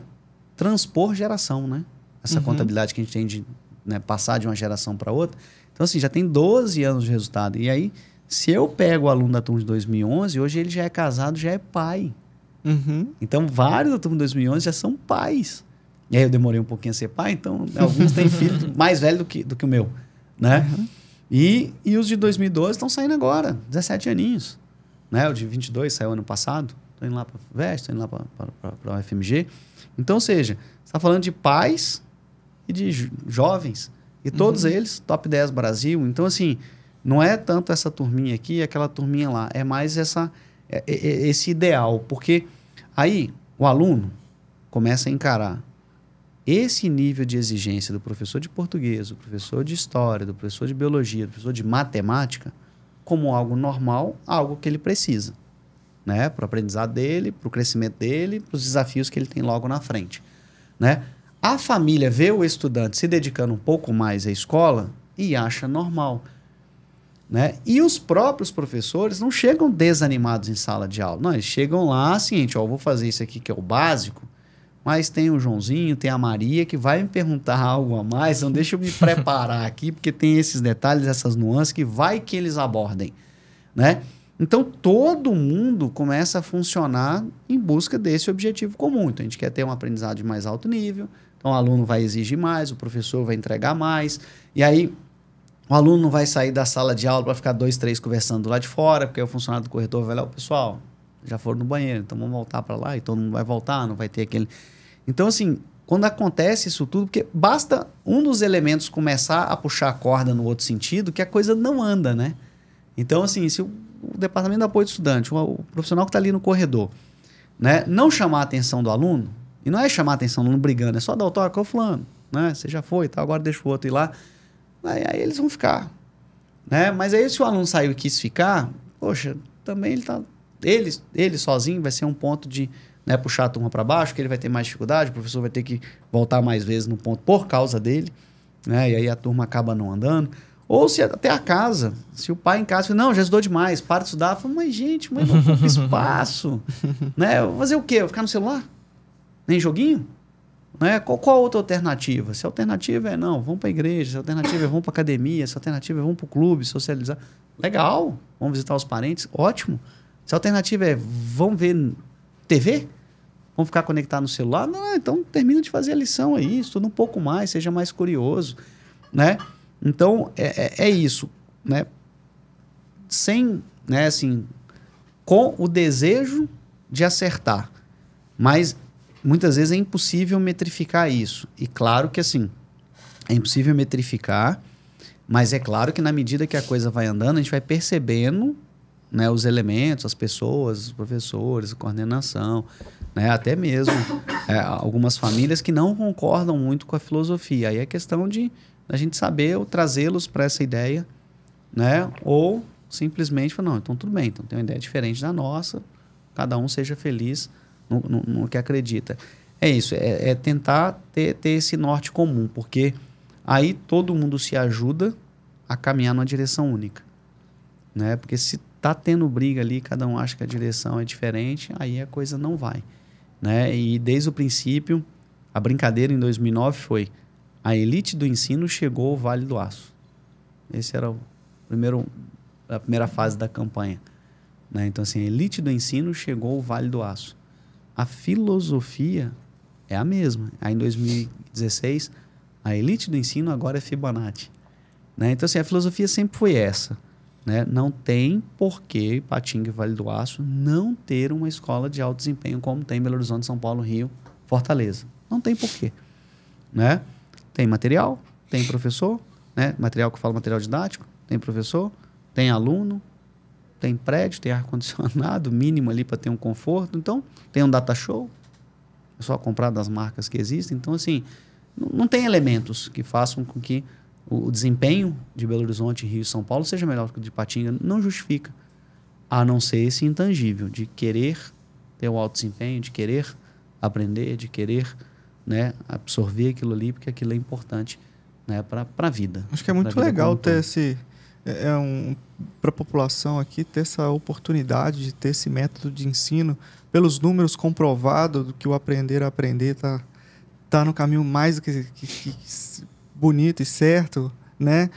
transpor geração, né? Essa uhum. contabilidade que a gente tem de né, passar de uma geração para outra. Então, assim, já tem 12 anos de resultado. E aí, se eu pego o aluno da turma de 2011, hoje ele já é casado, já é pai. Uhum. Então, vários da turma de 2011 já são pais. E aí eu demorei um pouquinho a ser pai, então né, alguns têm filho mais velho do que, do que o meu, né? Uhum. E, e os de 2012 estão saindo agora, 17 aninhos né? O de 22 saiu ano passado. Estou indo lá para a VEST, estou indo lá para a UFMG. Então, ou seja, você está falando de pais e de jovens. E uhum. todos eles, top 10 Brasil. Então, assim, não é tanto essa turminha aqui e é aquela turminha lá. É mais essa, é, é, é, esse ideal. Porque aí o aluno começa a encarar esse nível de exigência do professor de português, do professor de história, do professor de biologia, do professor de matemática como algo normal, algo que ele precisa, né? Para o aprendizado dele, para o crescimento dele, para os desafios que ele tem logo na frente, né? A família vê o estudante se dedicando um pouco mais à escola e acha normal. Né? E os próprios professores não chegam desanimados em sala de aula. Não, eles chegam lá, assim, ó, vou fazer isso aqui que é o básico, mas tem o Joãozinho, tem a Maria, que vai me perguntar algo a mais. Então, deixa eu me preparar aqui, porque tem esses detalhes, essas nuances, que vai que eles abordem, né? Então, todo mundo começa a funcionar em busca desse objetivo comum. Então, a gente quer ter um aprendizado de mais alto nível, então o aluno vai exigir mais, o professor vai entregar mais, e aí o aluno não vai sair da sala de aula para ficar dois, três conversando lá de fora, porque o funcionário do corretor vai lá, o pessoal, já foram no banheiro, então vamos voltar para lá, e todo mundo vai voltar, não vai ter aquele então, assim, quando acontece isso tudo, porque basta um dos elementos começar a puxar a corda no outro sentido, que a coisa não anda, né? Então, assim, se o, o departamento de apoio do estudante, o, o profissional que está ali no corredor, né, não chamar a atenção do aluno, e não é chamar a atenção do aluno brigando, é só dar o toque ao fulano, né? Você já foi, tá, agora deixa o outro ir lá. Aí, aí eles vão ficar. Né? Mas aí se o aluno saiu e quis ficar, poxa, também ele tá. Ele, ele sozinho vai ser um ponto de, né, puxar a turma para baixo, que ele vai ter mais dificuldade, o professor vai ter que voltar mais vezes no ponto por causa dele, né, e aí a turma acaba não andando. Ou se até a casa, se o pai em casa fala, não, já estudou demais, para de estudar. Fala, mas gente, mas não ocupa espaço. né? vou fazer o quê? vou ficar no celular? Nem joguinho? Né? Qual, qual outra alternativa? Se a alternativa é não, vamos para a igreja, se a alternativa é vamos para academia, se a alternativa é vamos para o clube, socializar. Legal, vamos visitar os parentes, ótimo. Se a alternativa é vamos ver TV, Vão ficar conectados no celular? Não, então termina de fazer a lição aí, estuda um pouco mais, seja mais curioso, né? Então, é, é, é isso, né? Sem, né, assim, com o desejo de acertar. Mas muitas vezes é impossível metrificar isso. E claro que assim, é impossível metrificar, mas é claro que na medida que a coisa vai andando, a gente vai percebendo né, os elementos, as pessoas, os professores, a coordenação, né, até mesmo é, algumas famílias que não concordam muito com a filosofia. Aí é questão de a gente saber trazê-los para essa ideia, né, ou simplesmente falar, não, então tudo bem, então tem uma ideia diferente da nossa, cada um seja feliz no, no, no que acredita. É isso, é, é tentar ter, ter esse norte comum, porque aí todo mundo se ajuda a caminhar numa direção única. Né? Porque se Tá tendo briga ali, cada um acha que a direção é diferente, aí a coisa não vai. Né? E desde o princípio, a brincadeira em 2009 foi a elite do ensino chegou ao Vale do Aço. Esse era o primeiro, a primeira fase da campanha. Né? Então, assim, a elite do ensino chegou ao Vale do Aço. A filosofia é a mesma. Aí, em 2016, a elite do ensino agora é Fibonacci. Né? Então, assim, a filosofia sempre foi essa. Né? Não tem por que Patinga e Vale do Aço não ter uma escola de alto desempenho como tem Belo Horizonte, São Paulo, Rio, Fortaleza. Não tem porquê. Né? Tem material, tem professor, né? material que eu falo material didático, tem professor, tem aluno, tem prédio, tem ar-condicionado mínimo ali para ter um conforto. Então, tem um data show, é só comprar das marcas que existem. Então, assim, não tem elementos que façam com que o, desempenho de Belo Horizonte, Rio e São Paulo seja melhor que o de Patinga, não justifica. A não ser esse intangível de querer ter o um alto desempenho, de querer aprender, de querer né, absorver aquilo ali, porque aquilo é importante né, para a vida. Acho que é muito legal ter todo. esse. É, é um, para a população aqui ter essa oportunidade de ter esse método de ensino, pelos números comprovado do que o aprender a aprender está tá no caminho mais que, que, que bonito e certo, né?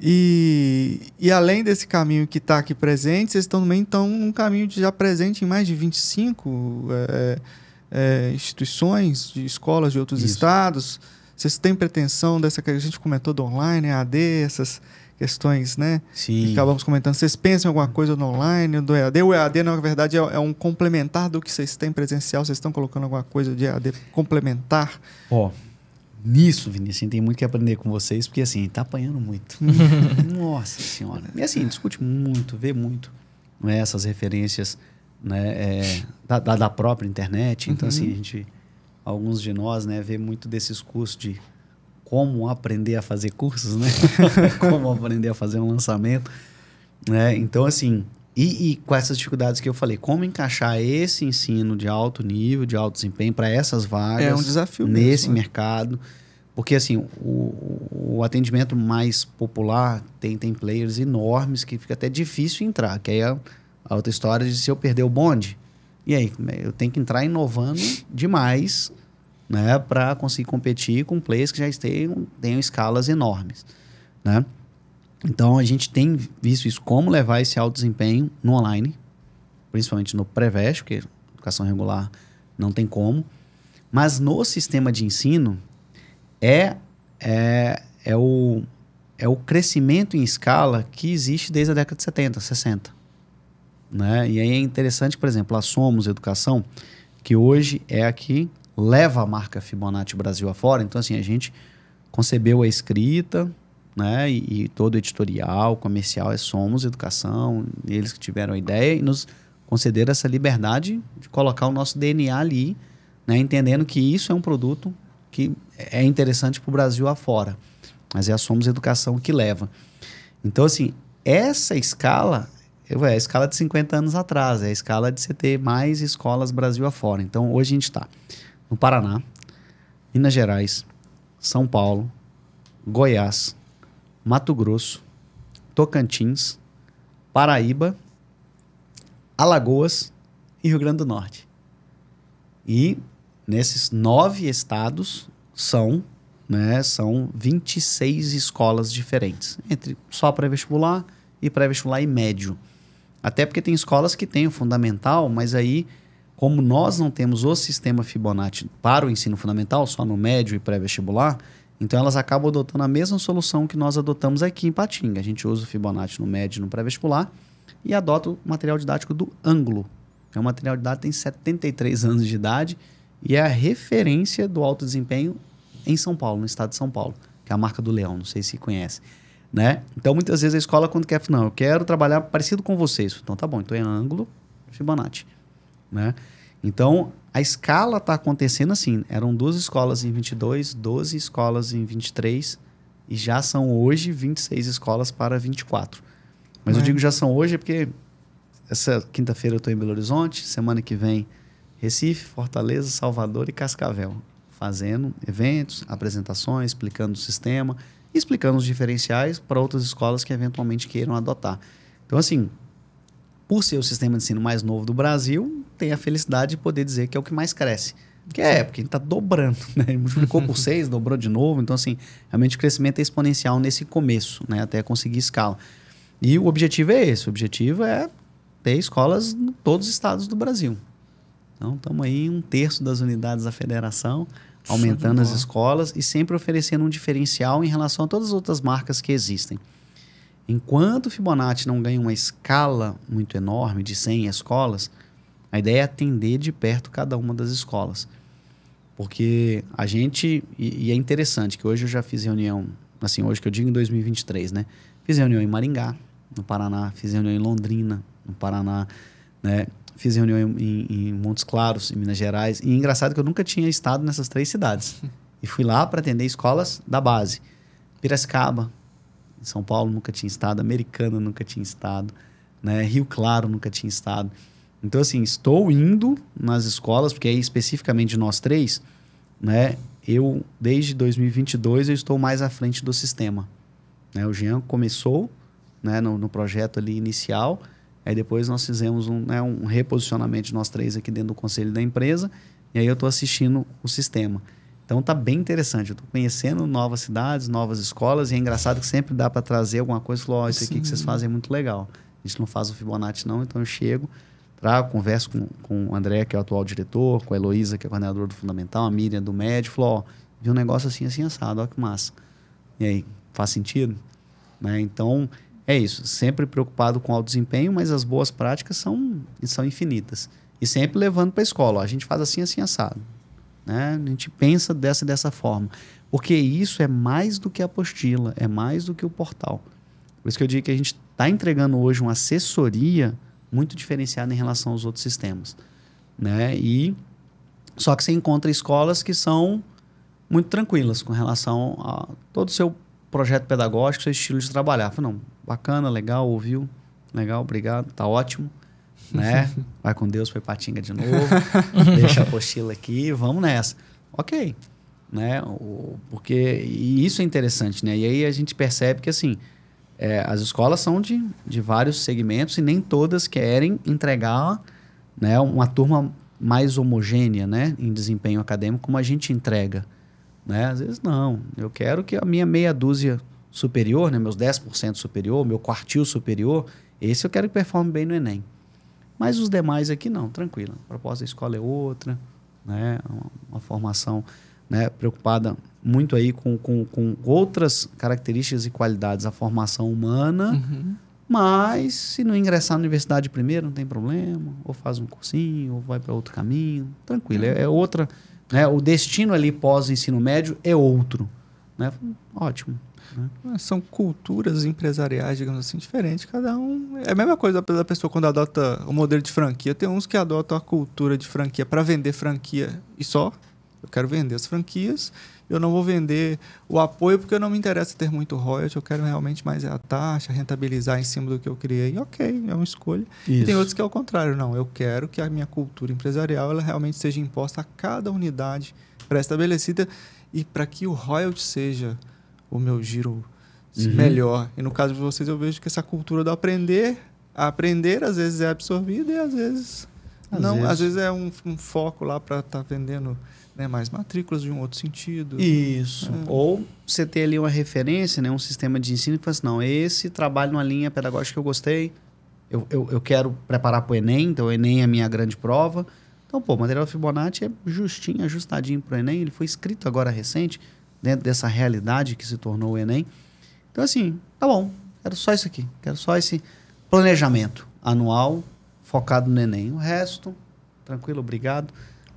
E, e além desse caminho que está aqui presente, vocês também estão num caminho de já presente em mais de 25 é, é, instituições, de escolas de outros Isso. estados. Vocês têm pretensão dessa que a gente comentou do online, AD, essas questões, né? Sim. Que acabamos comentando. Vocês pensam em alguma coisa do online, do EAD? O EAD, na verdade, é, é um complementar do que vocês têm presencial. Vocês estão colocando alguma coisa de EAD complementar? Ó, oh Nisso, Vinícius, tem muito que aprender com vocês, porque assim, tá apanhando muito. Nossa senhora. E assim, discute muito, vê muito né, essas referências né, é, da, da, própria internet. Então, assim, uhum. assim, a gente, alguns de nós, né, vê muito desses cursos de como aprender a fazer cursos, né? como aprender a fazer um lançamento. Né? Então, assim, e, e, com essas dificuldades que eu falei, como encaixar esse ensino de alto nível, de alto desempenho para essas vagas? É um desafio nesse mesmo, né? mercado. Porque assim, o, o, atendimento mais popular tem, tem players enormes que fica até difícil entrar, que aí é a outra história de se eu perder o bonde. E aí, eu tenho que entrar inovando demais, né, para conseguir competir com players que já tenham, escalas enormes, né? Então a gente tem visto isso, como levar esse alto desempenho no online, principalmente no pré-veste, porque educação regular não tem como. Mas no sistema de ensino é, é, é, o, é o crescimento em escala que existe desde a década de 70, 60. Né? E aí é interessante, por exemplo, a Somos Educação, que hoje é a que leva a marca Fibonacci Brasil afora. Então, assim, a gente concebeu a escrita, né? E, e todo editorial, comercial é Somos Educação, eles que tiveram a ideia e nos concederam essa liberdade de colocar o nosso DNA ali, né? Entendendo que isso é um produto que é interessante para o Brasil afora, mas é a Somos Educação que leva. Então, assim, essa escala é a escala de 50 anos atrás, é a escala de você ter mais escolas Brasil afora. Então, hoje a gente está no Paraná, Minas Gerais, São Paulo, Goiás, Mato Grosso, Tocantins, Paraíba, Alagoas e Rio Grande do Norte. E nesses nove estados são, né, são 26 escolas diferentes, entre só pré-vestibular e pré-vestibular e médio. Até porque tem escolas que têm o fundamental, mas aí, como nós não temos o sistema Fibonacci para o ensino fundamental, só no médio e pré-vestibular, então elas acabam adotando a mesma solução que nós adotamos aqui em Patinga. A gente usa o Fibonacci no médio e no pré-vestibular e adota o material didático do ângulo. É um material didático tem 73 anos de idade e é a referência do alto desempenho em São Paulo, no estado de São Paulo, que é a marca do leão, não sei se conhece. Né? Então, muitas vezes a escola, quando quer, não, eu quero trabalhar parecido com vocês. Então, tá bom, então é ângulo, Fibonacci. Né? Então, a escala está acontecendo assim. Eram duas escolas em 22, 12 escolas em 23 e já são hoje 26 escolas para 24. Mas é. eu digo já são hoje porque essa quinta-feira eu estou em Belo Horizonte, semana que vem Recife, Fortaleza, Salvador e Cascavel, fazendo eventos, apresentações, explicando o sistema, explicando os diferenciais para outras escolas que eventualmente queiram adotar. Então assim, por ser o sistema de ensino mais novo do Brasil, tem a felicidade de poder dizer que é o que mais cresce. Que é, porque ele está dobrando, né? multiplicou por seis, dobrou de novo. Então, assim, realmente o crescimento é exponencial nesse começo, né? Até conseguir escala. E o objetivo é esse. O objetivo é ter escolas em todos os estados do Brasil. Então, estamos aí um terço das unidades da federação, aumentando as escolas e sempre oferecendo um diferencial em relação a todas as outras marcas que existem. Enquanto o Fibonacci não ganha uma escala muito enorme de 100 escolas, a ideia é atender de perto cada uma das escolas. Porque a gente, e, e é interessante que hoje eu já fiz reunião, assim, hoje que eu digo em 2023, né? Fiz reunião em Maringá, no Paraná, fiz reunião em Londrina, no Paraná, né? Fiz reunião em, em, Montes Claros, em Minas Gerais. E é engraçado que eu nunca tinha estado nessas três cidades. E fui lá para atender escolas da base. Piracicaba, em São Paulo nunca tinha estado, Americana nunca tinha estado, né? Rio Claro nunca tinha estado. Então, assim, estou indo nas escolas, porque aí é especificamente nós três, né? Eu, desde 2022, eu estou mais à frente do sistema. Né? O Jean começou né, no, no projeto ali inicial, aí depois nós fizemos um, né, um reposicionamento de nós três aqui dentro do conselho da empresa, e aí eu estou assistindo o sistema. Então tá bem interessante. Eu tô conhecendo novas cidades, novas escolas, e é engraçado que sempre dá para trazer alguma coisa. Falou, oh, isso aqui Sim. que vocês fazem é muito legal. A gente não faz o Fibonacci, não, então eu chego, trago, converso com, com o André, que é o atual diretor, com a Heloísa, que é coordenadora do Fundamental, a Miriam do Médio, falou, ó, oh, vi um negócio assim, assim, assado, ó que massa. E aí, faz sentido? Né? Então, é isso. Sempre preocupado com o alto desempenho, mas as boas práticas são, são infinitas. E sempre levando para a escola. Ó, a gente faz assim, assim, assado. Né? A gente pensa dessa dessa forma. Porque isso é mais do que a apostila, é mais do que o portal. Por isso que eu digo que a gente está entregando hoje uma assessoria muito diferenciada em relação aos outros sistemas. Né? E só que você encontra escolas que são muito tranquilas com relação a todo o seu projeto pedagógico, seu estilo de trabalhar. Fala, não, bacana, legal, ouviu, legal, obrigado, tá ótimo né? Vai com Deus, foi patinga de novo, deixa a apostila aqui, vamos nessa. Ok, né? O, porque e isso é interessante, né? E aí a gente percebe que assim é, as escolas são de, de vários segmentos e nem todas querem entregar né, uma turma mais homogênea, né, em desempenho acadêmico como a gente entrega, né? Às vezes não. Eu quero que a minha meia dúzia superior, né, meus 10% superior, meu quartil superior, esse eu quero que performe bem no ENEM. Mas os demais aqui não, tranquilo. A proposta da escola é outra, né? uma, uma formação né, preocupada muito aí com, com, com, outras características e qualidades, a formação humana, uhum. mas se não ingressar na universidade primeiro, não tem problema, ou faz um cursinho, ou vai para outro caminho, tranquilo, é, é outra, né, o destino ali pós-ensino médio é outro, né, ótimo, né? É, são culturas empresariais, digamos assim, diferentes. Cada um. É a mesma coisa da pessoa quando adota o modelo de franquia. Tem uns que adotam a cultura de franquia para vender franquia e só. Eu quero vender as franquias. Eu não vou vender o apoio porque eu não me interessa ter muito royalty. Eu quero realmente mais a taxa, rentabilizar em cima do que eu criei. Ok, é uma escolha. Isso. E tem outros que é o contrário. Não, eu quero que a minha cultura empresarial ela realmente seja imposta a cada unidade pré-estabelecida e para que o royalty seja o meu giro uhum. melhor. E no caso de vocês, eu vejo que essa cultura do aprender, aprender às vezes é absorvida e às vezes às não. Vezes. Às vezes é um, um foco lá para estar tá vendendo né, mais matrículas de um outro sentido. Isso. É. Ou você ter ali uma referência, né, um sistema de ensino que fala assim, não, esse trabalho numa linha pedagógica que eu gostei, eu, eu, eu quero preparar para o Enem, então o Enem é a minha grande prova. Então, pô, o material Fibonacci é justinho, ajustadinho para o Enem, ele foi escrito agora recente, dentro dessa realidade que se tornou o Enem. Então, assim, tá bom, quero só isso aqui, quero só esse planejamento anual focado no Enem. O resto, tranquilo, obrigado.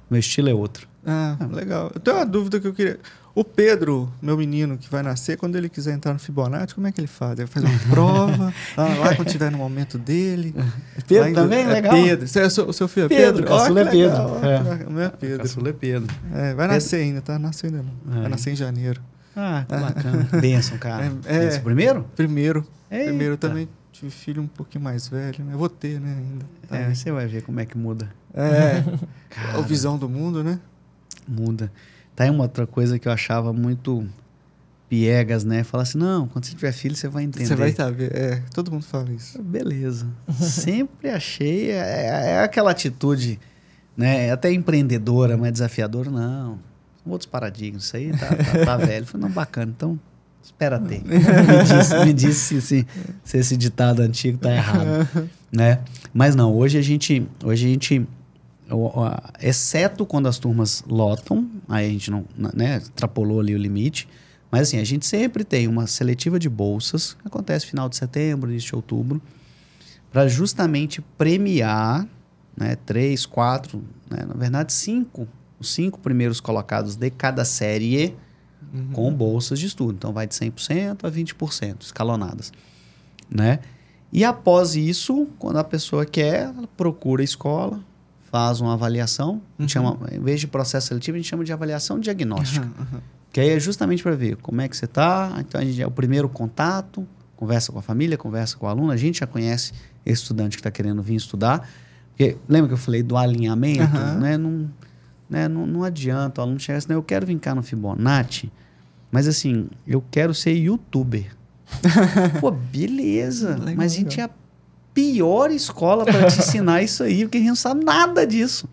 Meu estilo é outro. Ah, legal. Eu tenho uma dúvida que eu queria. O Pedro, meu menino que vai nascer, quando ele quiser entrar no Fibonacci, como é que ele faz? Ele faz uma prova, lá, ah, lá, quando tiver no momento dele. Pedro também? É, é legal. Pedro. O seu, o seu filho é Pedro? Pedro. Caçula é Pedro. O é. meu é Pedro. Caçula é Pedro. É, vai nascer ainda, tá? Nasceu ainda não. Vai é. nascer em janeiro. Ah, que bacana. Benção, cara. É, é, primeiro? Primeiro. Eita. Primeiro também tive filho um pouquinho mais velho, né? Eu vou ter, né, ainda. Tá é, aí. você vai ver como é que muda. É. a visão do mundo, né? Muda. Tá aí uma outra coisa que eu achava muito piegas, né? Falar assim, não, quando você tiver filho, você vai entender. Você vai saber, é, todo mundo fala isso. Beleza. Sempre achei, é, é, aquela atitude, né? É até empreendedora, mas desafiadora, não. São outros paradigmas, isso aí tá, tá, tá velho. Falei, não, bacana, então espera ter. me disse, me disse se, se esse ditado antigo tá errado, né? Mas não, hoje a gente, hoje a gente exceto quando as turmas lotam, aí a gente não, né, extrapolou ali o limite. Mas assim, a gente sempre tem uma seletiva de bolsas, acontece final de setembro, início de outubro, para justamente premiar né, três, quatro, né, na verdade cinco, os cinco primeiros colocados de cada série uhum. com bolsas de estudo. Então vai de 100% a 20%, escalonadas, né? E após isso, quando a pessoa quer, ela procura a escola, faz uma avaliação, uhum. chama, em vez de processo seletivo, a gente chama de avaliação diagnóstica. Uhum, uhum. Que aí é justamente para ver como é que você está. Então, a gente é o primeiro contato, conversa com a família, conversa com o aluno. A gente já conhece esse estudante que está querendo vir estudar. Porque, lembra que eu falei do alinhamento? Né? Não, né? Não, não adianta o aluno chegar assim, eu quero vir cá no Fibonacci, mas assim, eu quero ser youtuber. Pô, beleza. Legal, mas a gente legal. É pior escola para te ensinar isso aí, porque a gente não sabe nada disso.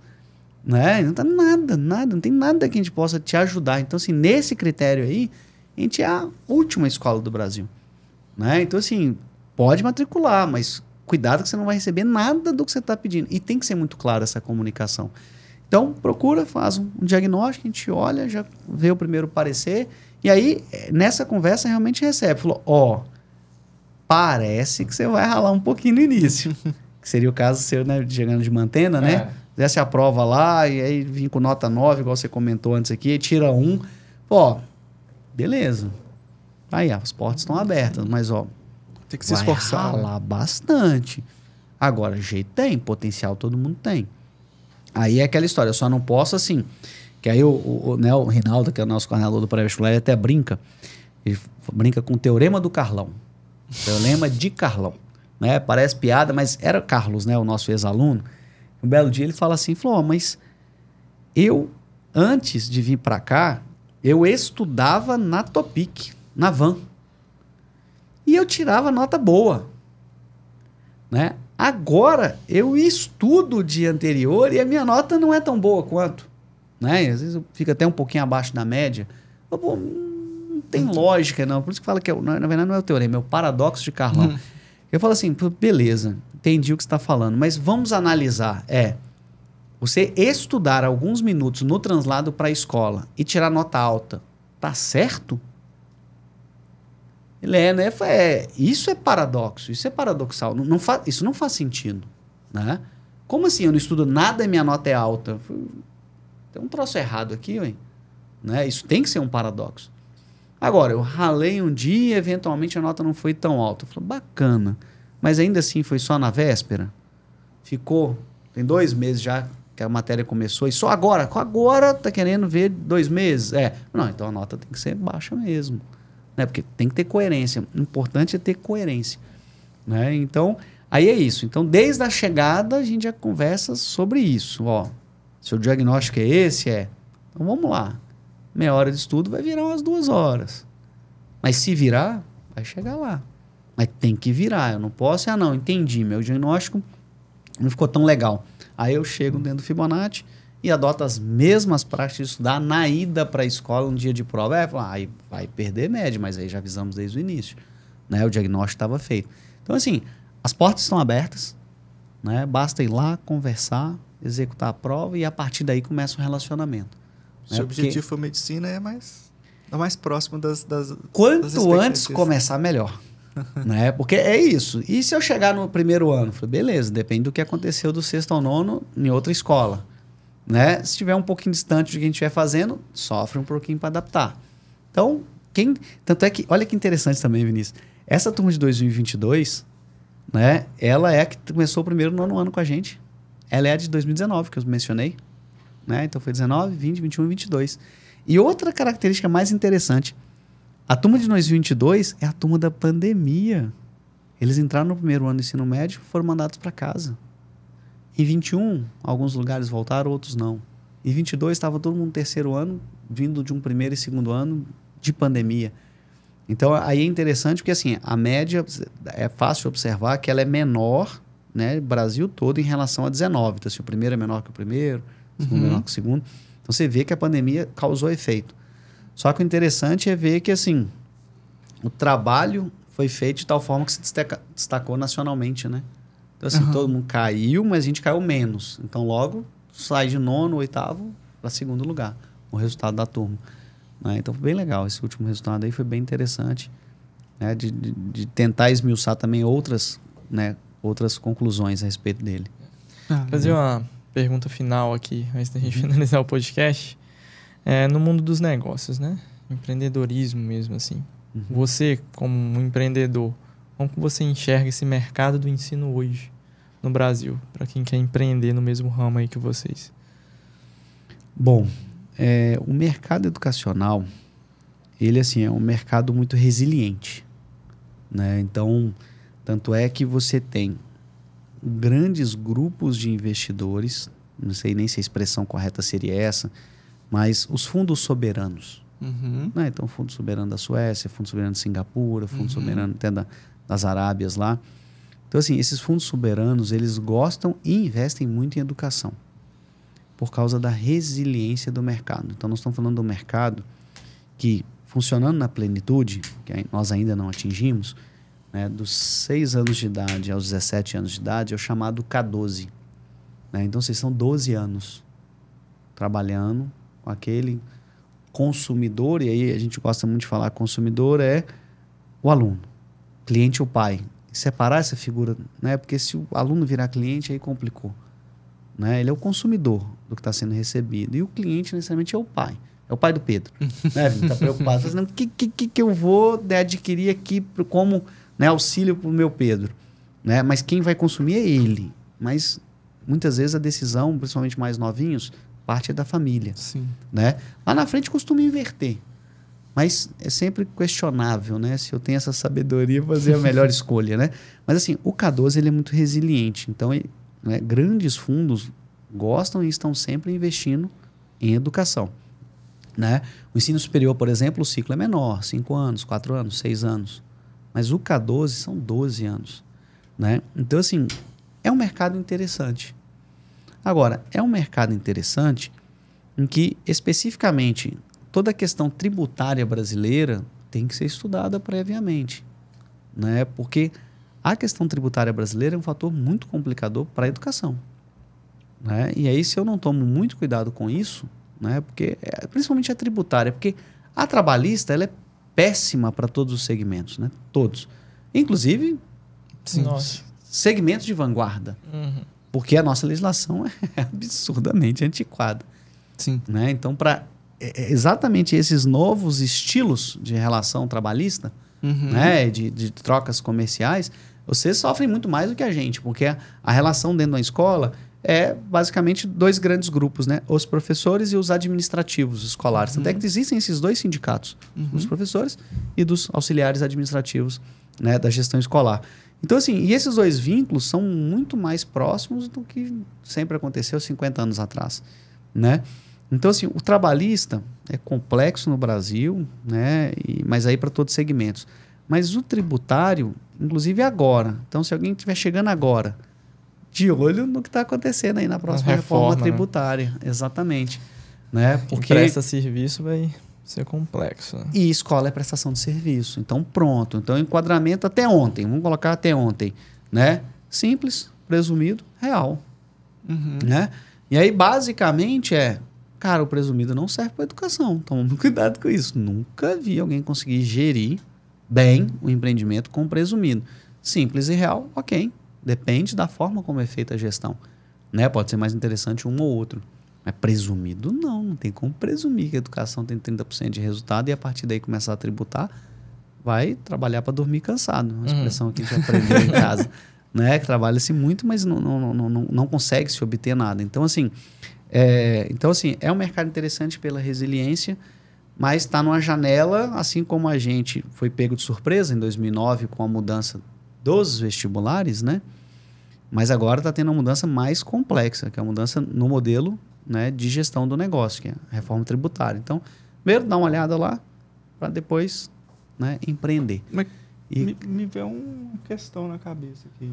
Né? Não tá nada, nada, não tem nada que a gente possa te ajudar. Então, assim, nesse critério aí, a gente é a última escola do Brasil. Né? Então, assim, pode matricular, mas cuidado que você não vai receber nada do que você está pedindo. E tem que ser muito clara essa comunicação. Então, procura, faz um, um diagnóstico, a gente olha, já vê o primeiro parecer, e aí, eh, nessa conversa, realmente recebe. Falou, ó, oh, parece que você vai ralar um pouquinho no início. que seria o caso seu, né? Chegando de mantena, né? É. Fizesse a prova lá e aí vim com nota 9, igual você comentou antes aqui, tira um. Ó, beleza. Aí, as portas estão abertas, mas ó. Tem que se vai esforçar. Né? Ralar né? bastante. Agora, jeito tem, potencial todo mundo tem. Aí é aquela história, eu só não posso assim. Que aí o, o, o, né, o Rinaldo, que é o nosso coordenador do pré-vestibular, ele até brinca. Ele brinca com o teorema do Carlão. Teorema de Carlão. Né? Parece piada, mas era Carlos, né? O nosso ex-aluno. Um belo dia ele fala assim, falou, oh, mas eu, antes de vir para cá, eu estudava na Topic, na Van. E eu tirava nota boa. Né? Agora eu estudo o dia anterior e a minha nota não é tão boa quanto. Né? Às vezes eu fico até um pouquinho abaixo da média. Eu, pô, tem lógica, não. Por isso que fala que, é na verdade, não é o teorema, é o paradoxo de Carlão. Hum. Eu falo assim, beleza, entendi o que você está falando, mas vamos analisar. É, você estudar alguns minutos no translado para a escola e tirar nota alta, tá certo? Ele é, né? É, isso é paradoxo, isso é paradoxal. Não, não fa, isso não faz sentido, né? Como assim? Eu não estudo nada e minha nota é alta? Tem um troço errado aqui, hein? Né? Isso tem que ser um paradoxo. Agora, eu ralei um dia, eventualmente a nota não foi tão alta. Eu falei, bacana. Mas ainda assim foi só na véspera? Ficou. Tem dois meses já que a matéria começou e só agora, agora tá querendo ver dois meses. É, não, então a nota tem que ser baixa mesmo, né? Porque tem que ter coerência. O importante é ter coerência, né? Então, aí é isso. Então, desde a chegada a gente já conversa sobre isso, ó. Seu diagnóstico é esse, é. Então vamos lá meia hora de estudo vai virar umas duas horas. Mas se virar, vai chegar lá. Mas tem que virar. Eu não posso. Ah, não, entendi. Meu diagnóstico não ficou tão legal. Aí eu chego dentro do Fibonacci e adoto as mesmas práticas de estudar na ida para a escola, um dia de prova. É, fala ah, aí vai perder média, mas aí já avisamos desde o início. Né? O diagnóstico estava feito. Então, assim, as portas estão abertas. Né? Basta ir lá, conversar, executar a prova e a partir daí começa o um relacionamento. Né? Seu objetivo foi medicina, é mais, é mais próximo das. das Quanto das antes começar, melhor. né? Porque é isso. E se eu chegar no primeiro ano? Falei, beleza, depende do que aconteceu do sexto ao nono em outra escola. Né? Se estiver um pouquinho distante do que a gente estiver fazendo, sofre um pouquinho para adaptar. Então, quem. Tanto é que. Olha que interessante também, Vinícius. Essa turma de 2022, né? Ela é a que começou o primeiro nono ano com a gente. Ela é a de 2019, que eu mencionei. Né? Então foi 19, 20, 21 e 22. E outra característica mais interessante, a turma de 2022 é a turma da pandemia. Eles entraram no primeiro ano do ensino médio e foram mandados para casa. Em 21, alguns lugares voltaram, outros não. Em 22 estava todo mundo no terceiro ano, vindo de um primeiro e segundo ano de pandemia. Então aí é interessante porque assim, a média é fácil observar que ela é menor, né, Brasil todo em relação a 19. Então, se assim, o primeiro é menor que o primeiro, segundo uhum. menor que o segundo. Então você vê que a pandemia causou efeito. Só que o interessante é ver que assim o trabalho foi feito de tal forma que se destaca, destacou nacionalmente, né? Então assim uhum. todo mundo caiu, mas a gente caiu menos. Então logo sai de nono, oitavo para segundo lugar o resultado da turma. Né? Então foi bem legal esse último resultado aí foi bem interessante. Né, de, de, de, tentar esmiuçar também outras, né, outras conclusões a respeito dele. Ah, fazer né? uma pergunta final aqui, antes da gente uhum. finalizar o podcast. É, no mundo dos negócios, né? Empreendedorismo mesmo, assim. Uhum. Você, como um empreendedor, como você enxerga esse mercado do ensino hoje no Brasil, para quem quer empreender no mesmo ramo aí que vocês? Bom, é, o mercado educacional, ele assim é um mercado muito resiliente, né? Então, tanto é que você tem grandes grupos de investidores, não sei nem se a expressão correta seria essa, mas os fundos soberanos. Uhum. Né? Então, Fundo Soberano da Suécia, Fundo Soberano de Singapura, Fundo uhum. Soberano até da, das Arábias lá. Então, assim, esses fundos soberanos, eles gostam e investem muito em educação por causa da resiliência do mercado. Então, nós estamos falando do mercado que, funcionando na plenitude, que nós ainda não atingimos, né? Dos 6 anos de idade aos 17 anos de idade é o chamado K12. Né? Então vocês são 12 anos trabalhando com aquele consumidor, e aí a gente gosta muito de falar consumidor, é o aluno, cliente ou pai. separar essa figura, né? porque se o aluno virar cliente, aí complicou. Né? Ele é o consumidor do que está sendo recebido. E o cliente, necessariamente, é o pai. É o pai do Pedro. né? Está preocupado. Está dizendo, o que, que, que eu vou adquirir aqui como né, auxílio para o meu Pedro. Né? Mas quem vai consumir é ele. Mas muitas vezes a decisão, principalmente mais novinhos, parte é da família. Sim. Né? Lá na frente costuma inverter. Mas é sempre questionável, né? Se eu tenho essa sabedoria, fazer a melhor escolha, né? Mas assim, o K12 ele é muito resiliente. Então, né, grandes fundos gostam e estão sempre investindo em educação. Né? O ensino superior, por exemplo, o ciclo é menor, 5 anos, 4 anos, 6 anos. Mas o K12 são 12 anos. Né? Então, assim, é um mercado interessante. Agora, é um mercado interessante em que, especificamente, toda a questão tributária brasileira tem que ser estudada previamente. Né? Porque a questão tributária brasileira é um fator muito complicador para a educação. Né? E aí, se eu não tomo muito cuidado com isso, né? porque é, principalmente a tributária, porque a trabalhista ela é péssima para todos os segmentos, né? Todos. Inclusive, Sim. Nossa. segmentos de vanguarda. Uhum. Porque a nossa legislação é absurdamente antiquada. Sim. Né? Então, para é, é exatamente esses novos estilos de relação trabalhista, uhum. né? de, de trocas comerciais, vocês sofrem muito mais do que a gente, porque a, a relação dentro da escola é basicamente dois grandes grupos, né? Os professores e os administrativos escolares. Uhum. Até que existem esses dois sindicatos, uhum. dos professores e dos auxiliares administrativos né, da gestão escolar. Então, assim, e esses dois vínculos são muito mais próximos do que sempre aconteceu 50 anos atrás, né? Então, assim, o trabalhista é complexo no Brasil, né? E, mas aí para todos os segmentos. Mas o tributário, inclusive agora. Então, se alguém estiver chegando agora de olho no que está acontecendo aí na próxima reforma, reforma, né? tributária. Né? Exatamente. Né? Porque essa serviço vai ser complexo. Né? E escola é prestação de serviço. Então, pronto. Então, enquadramento até ontem. Vamos colocar até ontem. Né? Simples, presumido, real. Uhum. Né? E aí, basicamente, é... Cara, o presumido não serve para educação. Toma cuidado com isso. Nunca vi alguém conseguir gerir bem o empreendimento com o presumido. Simples e real, ok. Depende da forma como é feita a gestão. Né? Pode ser mais interessante um ou outro. Mas presumido não, não tem como presumir que a educação tem 30% de resultado e a partir daí começar a tributar, vai trabalhar para dormir cansado. Uma uhum. expressão hum. que a gente aprendeu em casa. né? trabalha-se muito, mas não, não, não, não, não consegue se obter nada. Então, assim, é, então, assim, é um mercado interessante pela resiliência, mas está numa janela, assim como a gente foi pego de surpresa em 2009 com a mudança dos vestibulares, né? Mas agora está tendo uma mudança mais complexa, que é a mudança no modelo né, de gestão do negócio, que é a reforma tributária. Então, primeiro dá uma olhada lá, para depois né, empreender. Mas e... me, me vê uma questão na cabeça aqui.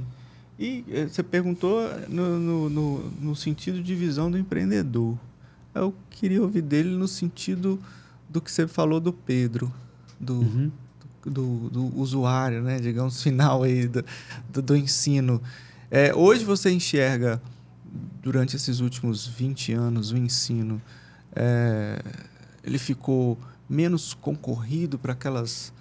E eh, você perguntou no, no, no, no, sentido de visão do empreendedor. Eu queria ouvir dele no sentido do que você falou do Pedro, do, uhum. do, do, do, usuário, né? digamos, final aí do, do, do ensino. É, hoje você enxerga, durante esses últimos 20 anos, o ensino, é, ele ficou menos concorrido para aquelas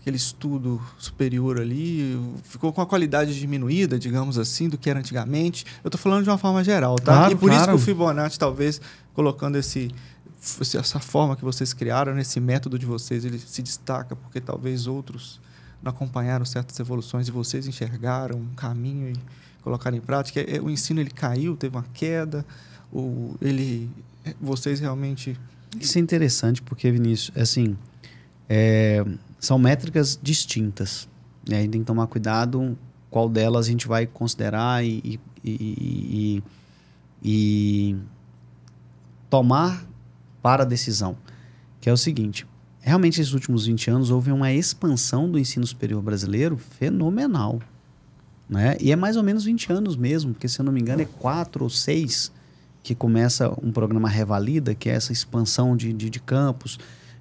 aquele estudo superior ali ficou com a qualidade diminuída, digamos assim, do que era antigamente. Eu estou falando de uma forma geral, tá? Claro, e por claro. isso que o Fibonacci, talvez, colocando esse, essa forma que vocês criaram, nesse método de vocês, ele se destaca, porque talvez outros acompanharam certas evoluções e vocês enxergaram um caminho e colocaram em prática? É, é, o ensino ele caiu, teve uma queda? Ou ele, é, vocês realmente... Isso é interessante porque, Vinícius, assim, é, são métricas distintas. Né? A gente tem que tomar cuidado qual delas a gente vai considerar e, e, e, e tomar para a decisão. Que é o seguinte, realmente esses últimos 20 anos houve uma expansão do ensino superior brasileiro fenomenal. Né? E é mais ou menos 20 anos mesmo, porque se eu não me engano é 4 ou 6 que começa um programa Revalida, que é essa expansão de, de, de campos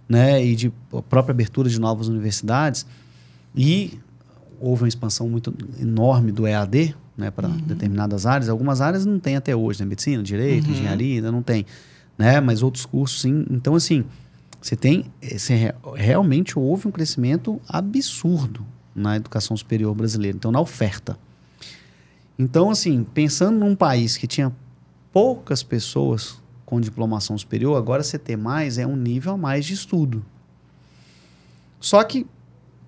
né? e de própria abertura de novas universidades. E houve uma expansão muito enorme do EAD né? para uhum. determinadas áreas. Algumas áreas não tem até hoje, né? medicina, direito, uhum. engenharia, ainda não tem. Né? Mas outros cursos sim. Então, assim, você tem, eh, você, realmente houve um crescimento absurdo na educação superior brasileira, então na oferta. Então, assim, pensando num país que tinha poucas pessoas com diplomação superior, agora você ter mais é um nível a mais de estudo. Só que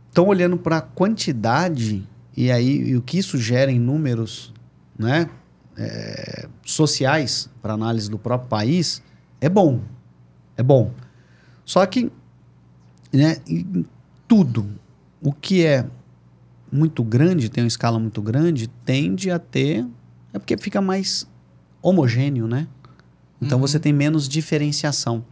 estão olhando para a quantidade e aí e o que isso gera em números, né, é, sociais para análise do próprio país é bom, é bom. Só que, né, tudo o que é muito grande, tem uma escala muito grande, tende a ter. É porque fica mais homogêneo, né? Então uhum. você tem menos diferenciação.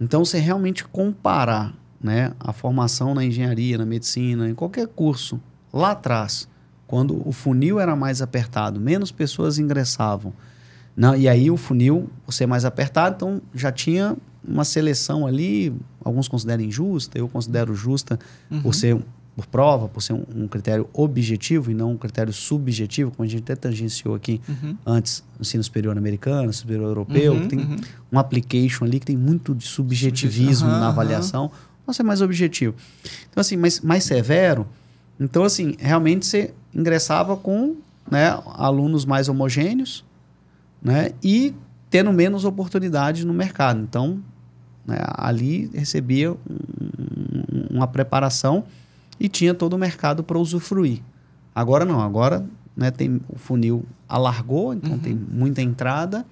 Então você realmente comparar né, a formação na engenharia, na medicina, em qualquer curso, lá atrás, quando o funil era mais apertado, menos pessoas ingressavam. Não, né, e aí o funil, você é mais apertado, então já tinha uma seleção ali, alguns consideram injusta, eu considero justa uhum. por ser por prova, por ser um, um, critério objetivo e não um critério subjetivo, como a gente até tangenciou aqui uhum. antes, ensino superior americano, superior europeu, uhum, tem uhum. um application ali que tem muito de subjetivismo na avaliação. Nossa, é mais objetivo. Então, assim, mais, mais severo. Então, assim, realmente você ingressava com né, alunos mais homogêneos né, e tendo menos oportunidade no mercado. Então, né? Ali recebia um, uma preparação e tinha todo o mercado para usufruir. Agora não, agora né, tem, o funil alargou, então uhum. tem muita entrada,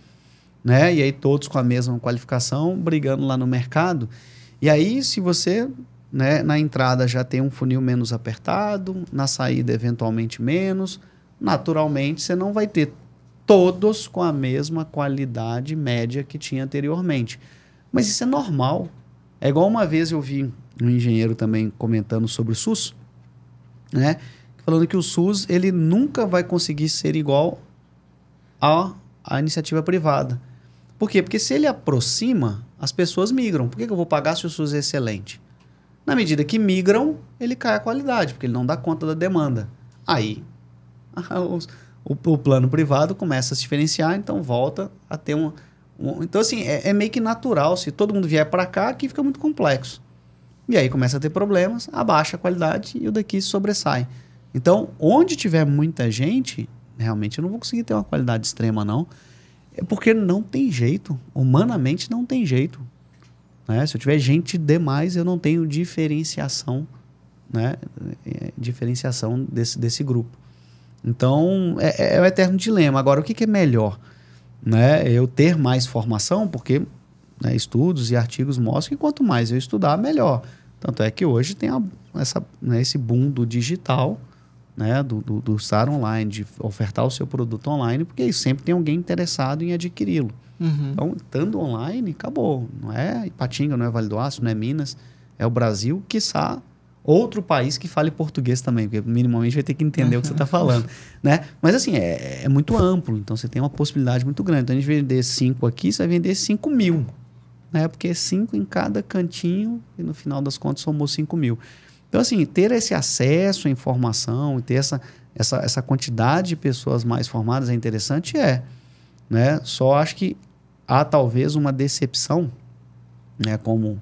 né? E aí todos com a mesma qualificação, brigando lá no mercado. E aí, se você né, na entrada já tem um funil menos apertado, na saída eventualmente menos, naturalmente você não vai ter todos com a mesma qualidade média que tinha anteriormente. Mas isso é normal. É igual uma vez eu vi um engenheiro também comentando sobre o SUS, né? Falando que o SUS ele nunca vai conseguir ser igual à, a iniciativa privada. Por quê? Porque se ele aproxima, as pessoas migram. Por que, que eu vou pagar se o SUS é excelente? Na medida que migram, ele cai a qualidade, porque ele não dá conta da demanda. Aí, o, o plano privado começa a se diferenciar, então volta a ter uma, então, assim, é, é meio que natural. Se todo mundo vier para cá, aqui fica muito complexo. E aí começa a ter problemas, abaixa a qualidade e o daqui sobressai. Então, onde tiver muita gente, realmente eu não vou conseguir ter uma qualidade extrema, não. É porque não tem jeito. Humanamente não tem jeito. Né? Se eu tiver gente demais, eu não tenho diferenciação, né? É, diferenciação desse, desse grupo. Então, é, é, é o eterno dilema. Agora, o que, que é melhor? né, eu ter mais formação, porque né, estudos e artigos mostram que quanto mais eu estudar, melhor. Tanto é que hoje tem a, essa, né, esse boom do digital, né, do, do, do, estar online, de ofertar o seu produto online, porque sempre tem alguém interessado em adquiri-lo. Uhum. Então, estando online, acabou. Não é Ipatinga, não é Vale do Aço, não é Minas, é o Brasil, quiçá outro país que fale português também, porque minimamente vai ter que entender o que você está falando, né? Mas assim, é, é, muito amplo, então você tem uma possibilidade muito grande. Então, a gente vender cinco aqui, você vai vender cinco mil, né? Porque é cinco em cada cantinho e no final das contas somou cinco mil. Então, assim, ter esse acesso à informação e ter essa, essa, essa quantidade de pessoas mais formadas é interessante? É. Né? Só acho que há talvez uma decepção, né? Como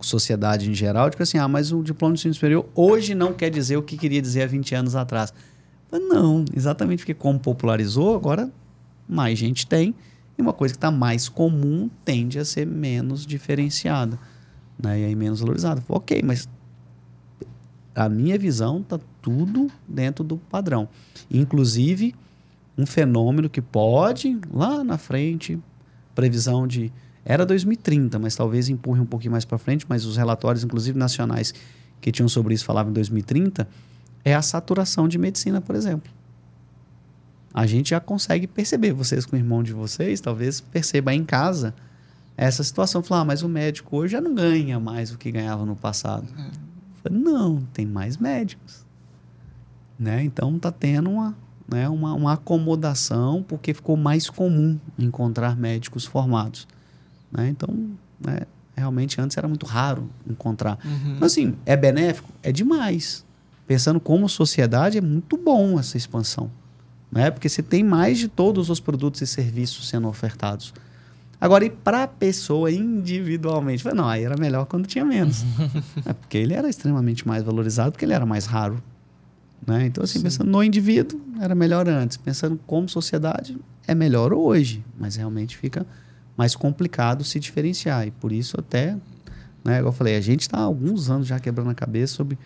sociedade em geral, tipo assim, ah, mas o diploma de ensino superior hoje não quer dizer o que queria dizer há 20 anos atrás. Mas não, exatamente porque como popularizou, agora mais gente tem, e uma coisa que está mais comum tende a ser menos diferenciada, né? E aí menos valorizada. Ok, mas a minha visão está tudo dentro do padrão. Inclusive, um fenômeno que pode, lá na frente, previsão de era 2030, mas talvez empurre um pouquinho mais para frente, mas os relatórios, inclusive nacionais, que tinham sobre isso falavam em 2030, é a saturação de medicina, por exemplo. A gente já consegue perceber, vocês com o irmão de vocês, talvez perceba em casa essa situação. Falar, ah, mas o médico hoje já não ganha mais o que ganhava no passado. É. não, tem mais médicos. Né? Então tá tendo uma, né, uma, uma acomodação, porque ficou mais comum encontrar médicos formados. Né? Então, né, realmente antes era muito raro encontrar. Uhum. Então, assim, é benéfico? É demais. Pensando como sociedade, é muito bom essa expansão. Né? Porque você tem mais de todos os produtos e serviços sendo ofertados. Agora, e para a pessoa individualmente? Não, aí era melhor quando tinha menos. é porque ele era extremamente mais valorizado, porque ele era mais raro. Né? Então, assim, Sim. pensando no indivíduo, era melhor antes. Pensando como sociedade, é melhor hoje. Mas realmente fica mais complicado se diferenciar. E por isso até, né, igual eu falei, a gente está há alguns anos já quebrando a cabeça sobre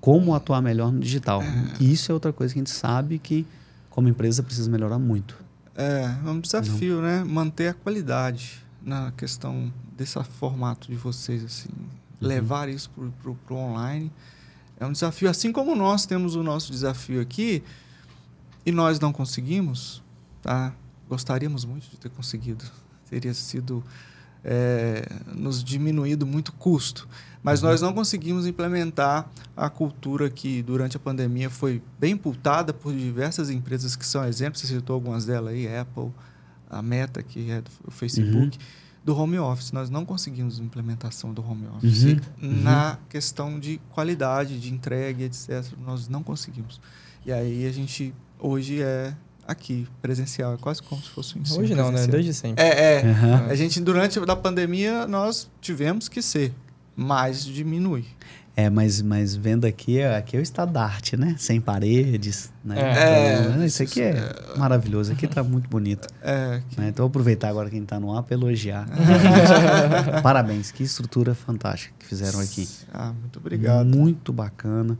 como atuar melhor no digital. É. Isso é outra coisa que a gente sabe que, como empresa, precisa melhorar muito. É, é um desafio, Não. né? Manter a qualidade na questão desse formato de vocês, assim. Uhum. Levar isso para o online é um desafio. Assim como nós temos o nosso desafio aqui e nós não conseguimos, tá? Gostaríamos muito de ter conseguido, teria sido é, nos diminuído muito custo. Mas uhum. nós não conseguimos implementar a cultura que, durante a pandemia, foi bem imputada por diversas empresas que são exemplos, você citou algumas delas aí, Apple, a Meta, que é do Facebook, uhum. do home office. Nós não conseguimos implementação do home office. Uhum. Na uhum. questão de qualidade, de entrega, etc., nós não conseguimos. E aí a gente, hoje, é aqui, presencial. É quase como se fosse um ensino. Hoje não, né? presencial. né? Desde sempre. É, é. Uhum. A gente, durante a pandemia, nós tivemos que ser, mas diminui. É, mas, mas vendo aqui, aqui é o estado da arte, né? Sem paredes, né? É. Então, é né, isso aqui é, é maravilhoso, aqui tá muito bonito. É. Que... Né? Então, vou aproveitar agora quem tá no ar para elogiar. É. Parabéns, que estrutura fantástica que fizeram aqui. Ah, muito obrigado. Muito bacana.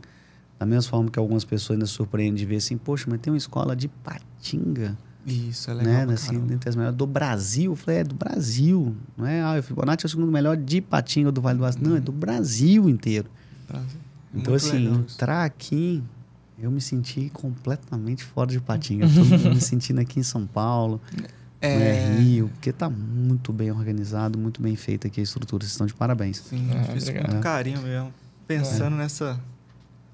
Da mesma forma que algumas pessoas ainda surpreendem de ver assim, poxa, mas tem uma escola de patinga. Isso, é né, legal. Né? Assim, dentre as melhores do Brasil. Eu falei, é do Brasil. Não é, ah, o Fibonacci é o segundo melhor de patinga do Vale do Aço. Não, é do uhum. Brasil inteiro. Brasil. Então, Muito assim, entrar aqui, eu me senti completamente fora de patinga. Estou me sentindo aqui em São Paulo. É... Né, Rio, porque tá muito bem organizado, muito bem feita aqui a estrutura. Vocês estão de parabéns. Sim, é, fiz com muito carinho mesmo. Pensando é. nessa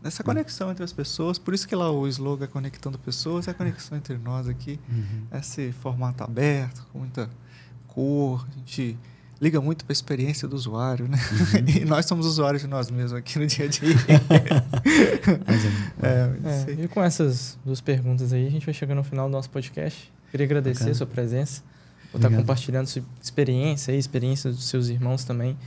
nessa conexão entre as pessoas. Por isso que lá o slogan é conectando pessoas, é a conexão entre nós aqui. Uhum. É esse formato aberto, com muita cor, a gente liga muito para a experiência do usuário, né? Uhum. e nós somos usuários de nós mesmos aqui no dia a dia. é, é, e com essas duas perguntas aí, a gente vai chegando no final do nosso podcast. Queria agradecer a sua presença, por estar compartilhando sua experiência e experiência dos seus irmãos também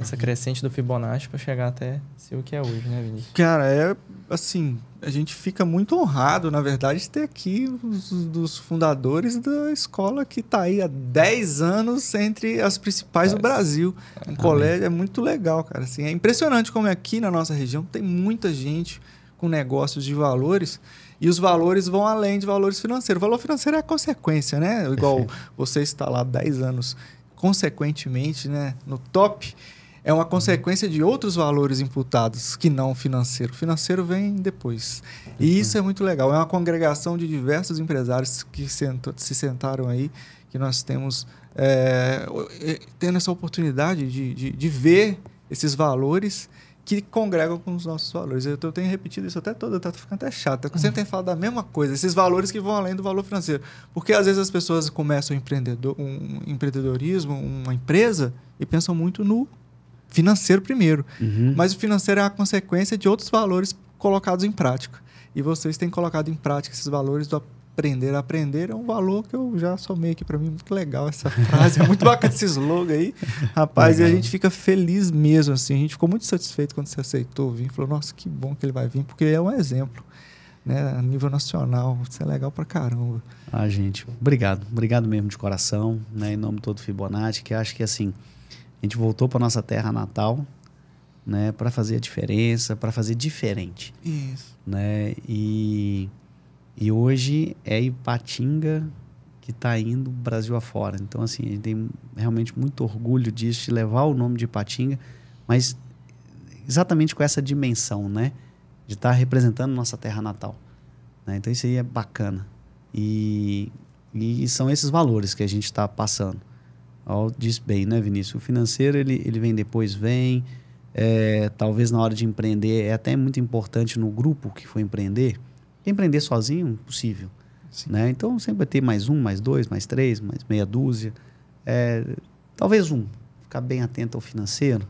essa uhum. crescente do Fibonacci para chegar até ser o que é hoje, né, Vinícius? Cara, é assim, a gente fica muito honrado, na verdade, de ter aqui os dos fundadores da escola que está aí há 10 anos entre as principais do Brasil. Um colégio é muito legal, cara. Assim, é impressionante como é aqui na nossa região tem muita gente com negócios de valores e os valores vão além de valores financeiros. O valor financeiro é a consequência, né? Igual Perfeito. você está lá 10 anos consequentemente, né, no top é uma consequência de outros valores imputados que não o financeiro. O financeiro vem depois. E isso é muito legal. É uma congregação de diversos empresários que sentou, se sentaram aí, que nós temos é, tendo essa oportunidade de, de, de, ver esses valores que congregam com os nossos valores. Eu, eu tenho repetido isso até toda, tá ficando até chato. Eu tá sempre uhum. tenho falado da mesma coisa, esses valores que vão além do valor financeiro. Porque às vezes as pessoas começam um, empreendedor, um empreendedorismo, uma empresa, e pensam muito no financeiro primeiro. Uhum. Mas o financeiro é a consequência de outros valores colocados em prática. E vocês têm colocado em prática esses valores do aprender a aprender. É um valor que eu já somei aqui para mim. Muito legal essa frase. É muito bacana esse slogan aí. Rapaz, legal. e a gente fica feliz mesmo. assim. A gente ficou muito satisfeito quando você aceitou vir. Falou, nossa, que bom que ele vai vir, porque é um exemplo. Né, a nível nacional, isso é legal para caramba. Ah, gente, obrigado, obrigado mesmo de coração, né, em nome todo Fibonacci, que acho que assim, a gente voltou para nossa terra natal, né, para fazer a diferença, para fazer diferente. Isso. Né? E e hoje é Ipatinga que está indo Brasil afora. Então assim, a gente tem realmente muito orgulho disso, de levar o nome de Ipatinga, mas exatamente com essa dimensão, né, de estar tá representando nossa terra natal. Né? Então isso aí é bacana. E, e são esses valores que a gente está passando. Ó, diz bem, né, Vinícius? O financeiro, ele, ele vem depois, vem. É, talvez na hora de empreender, é até muito importante no grupo que foi empreender. Empreender sozinho, é impossível. Né? Então, sempre vai ter mais um, mais dois, mais três, mais meia dúzia. É, talvez um. Ficar bem atento ao financeiro.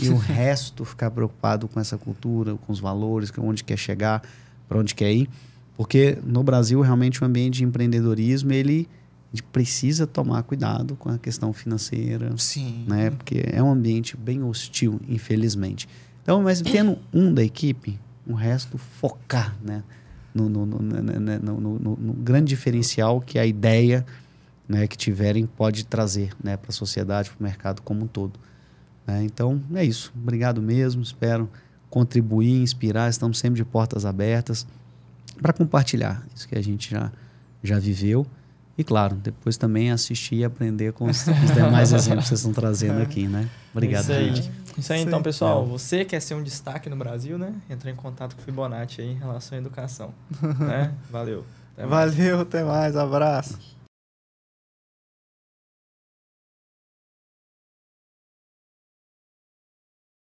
e o resto ficar preocupado com essa cultura, com os valores, com onde quer chegar, para onde quer ir. Porque no Brasil, realmente, o ambiente de empreendedorismo, ele a gente precisa tomar cuidado com a questão financeira. Sim. Né? Porque é um ambiente bem hostil, infelizmente. Então, mas tendo um da equipe, o resto focar né? no, no, no, né, né, né, no, no grande diferencial que a ideia né, que tiverem pode trazer né, para a sociedade, para o mercado como um todo. Então, é isso. Obrigado mesmo. Espero contribuir, inspirar. Estamos sempre de portas abertas para compartilhar isso que a gente já, já viveu e claro, depois também assistir e aprender com os, os demais exemplos que vocês estão trazendo é. aqui, né? Obrigado, Isso é. gente. Isso aí, Sim. Então, então, pessoal. É. Você quer ser um destaque no Brasil, né? Entra em contato com o Fibonacci aí em relação à educação. né? Valeu. Até Valeu, até mais. Abraço.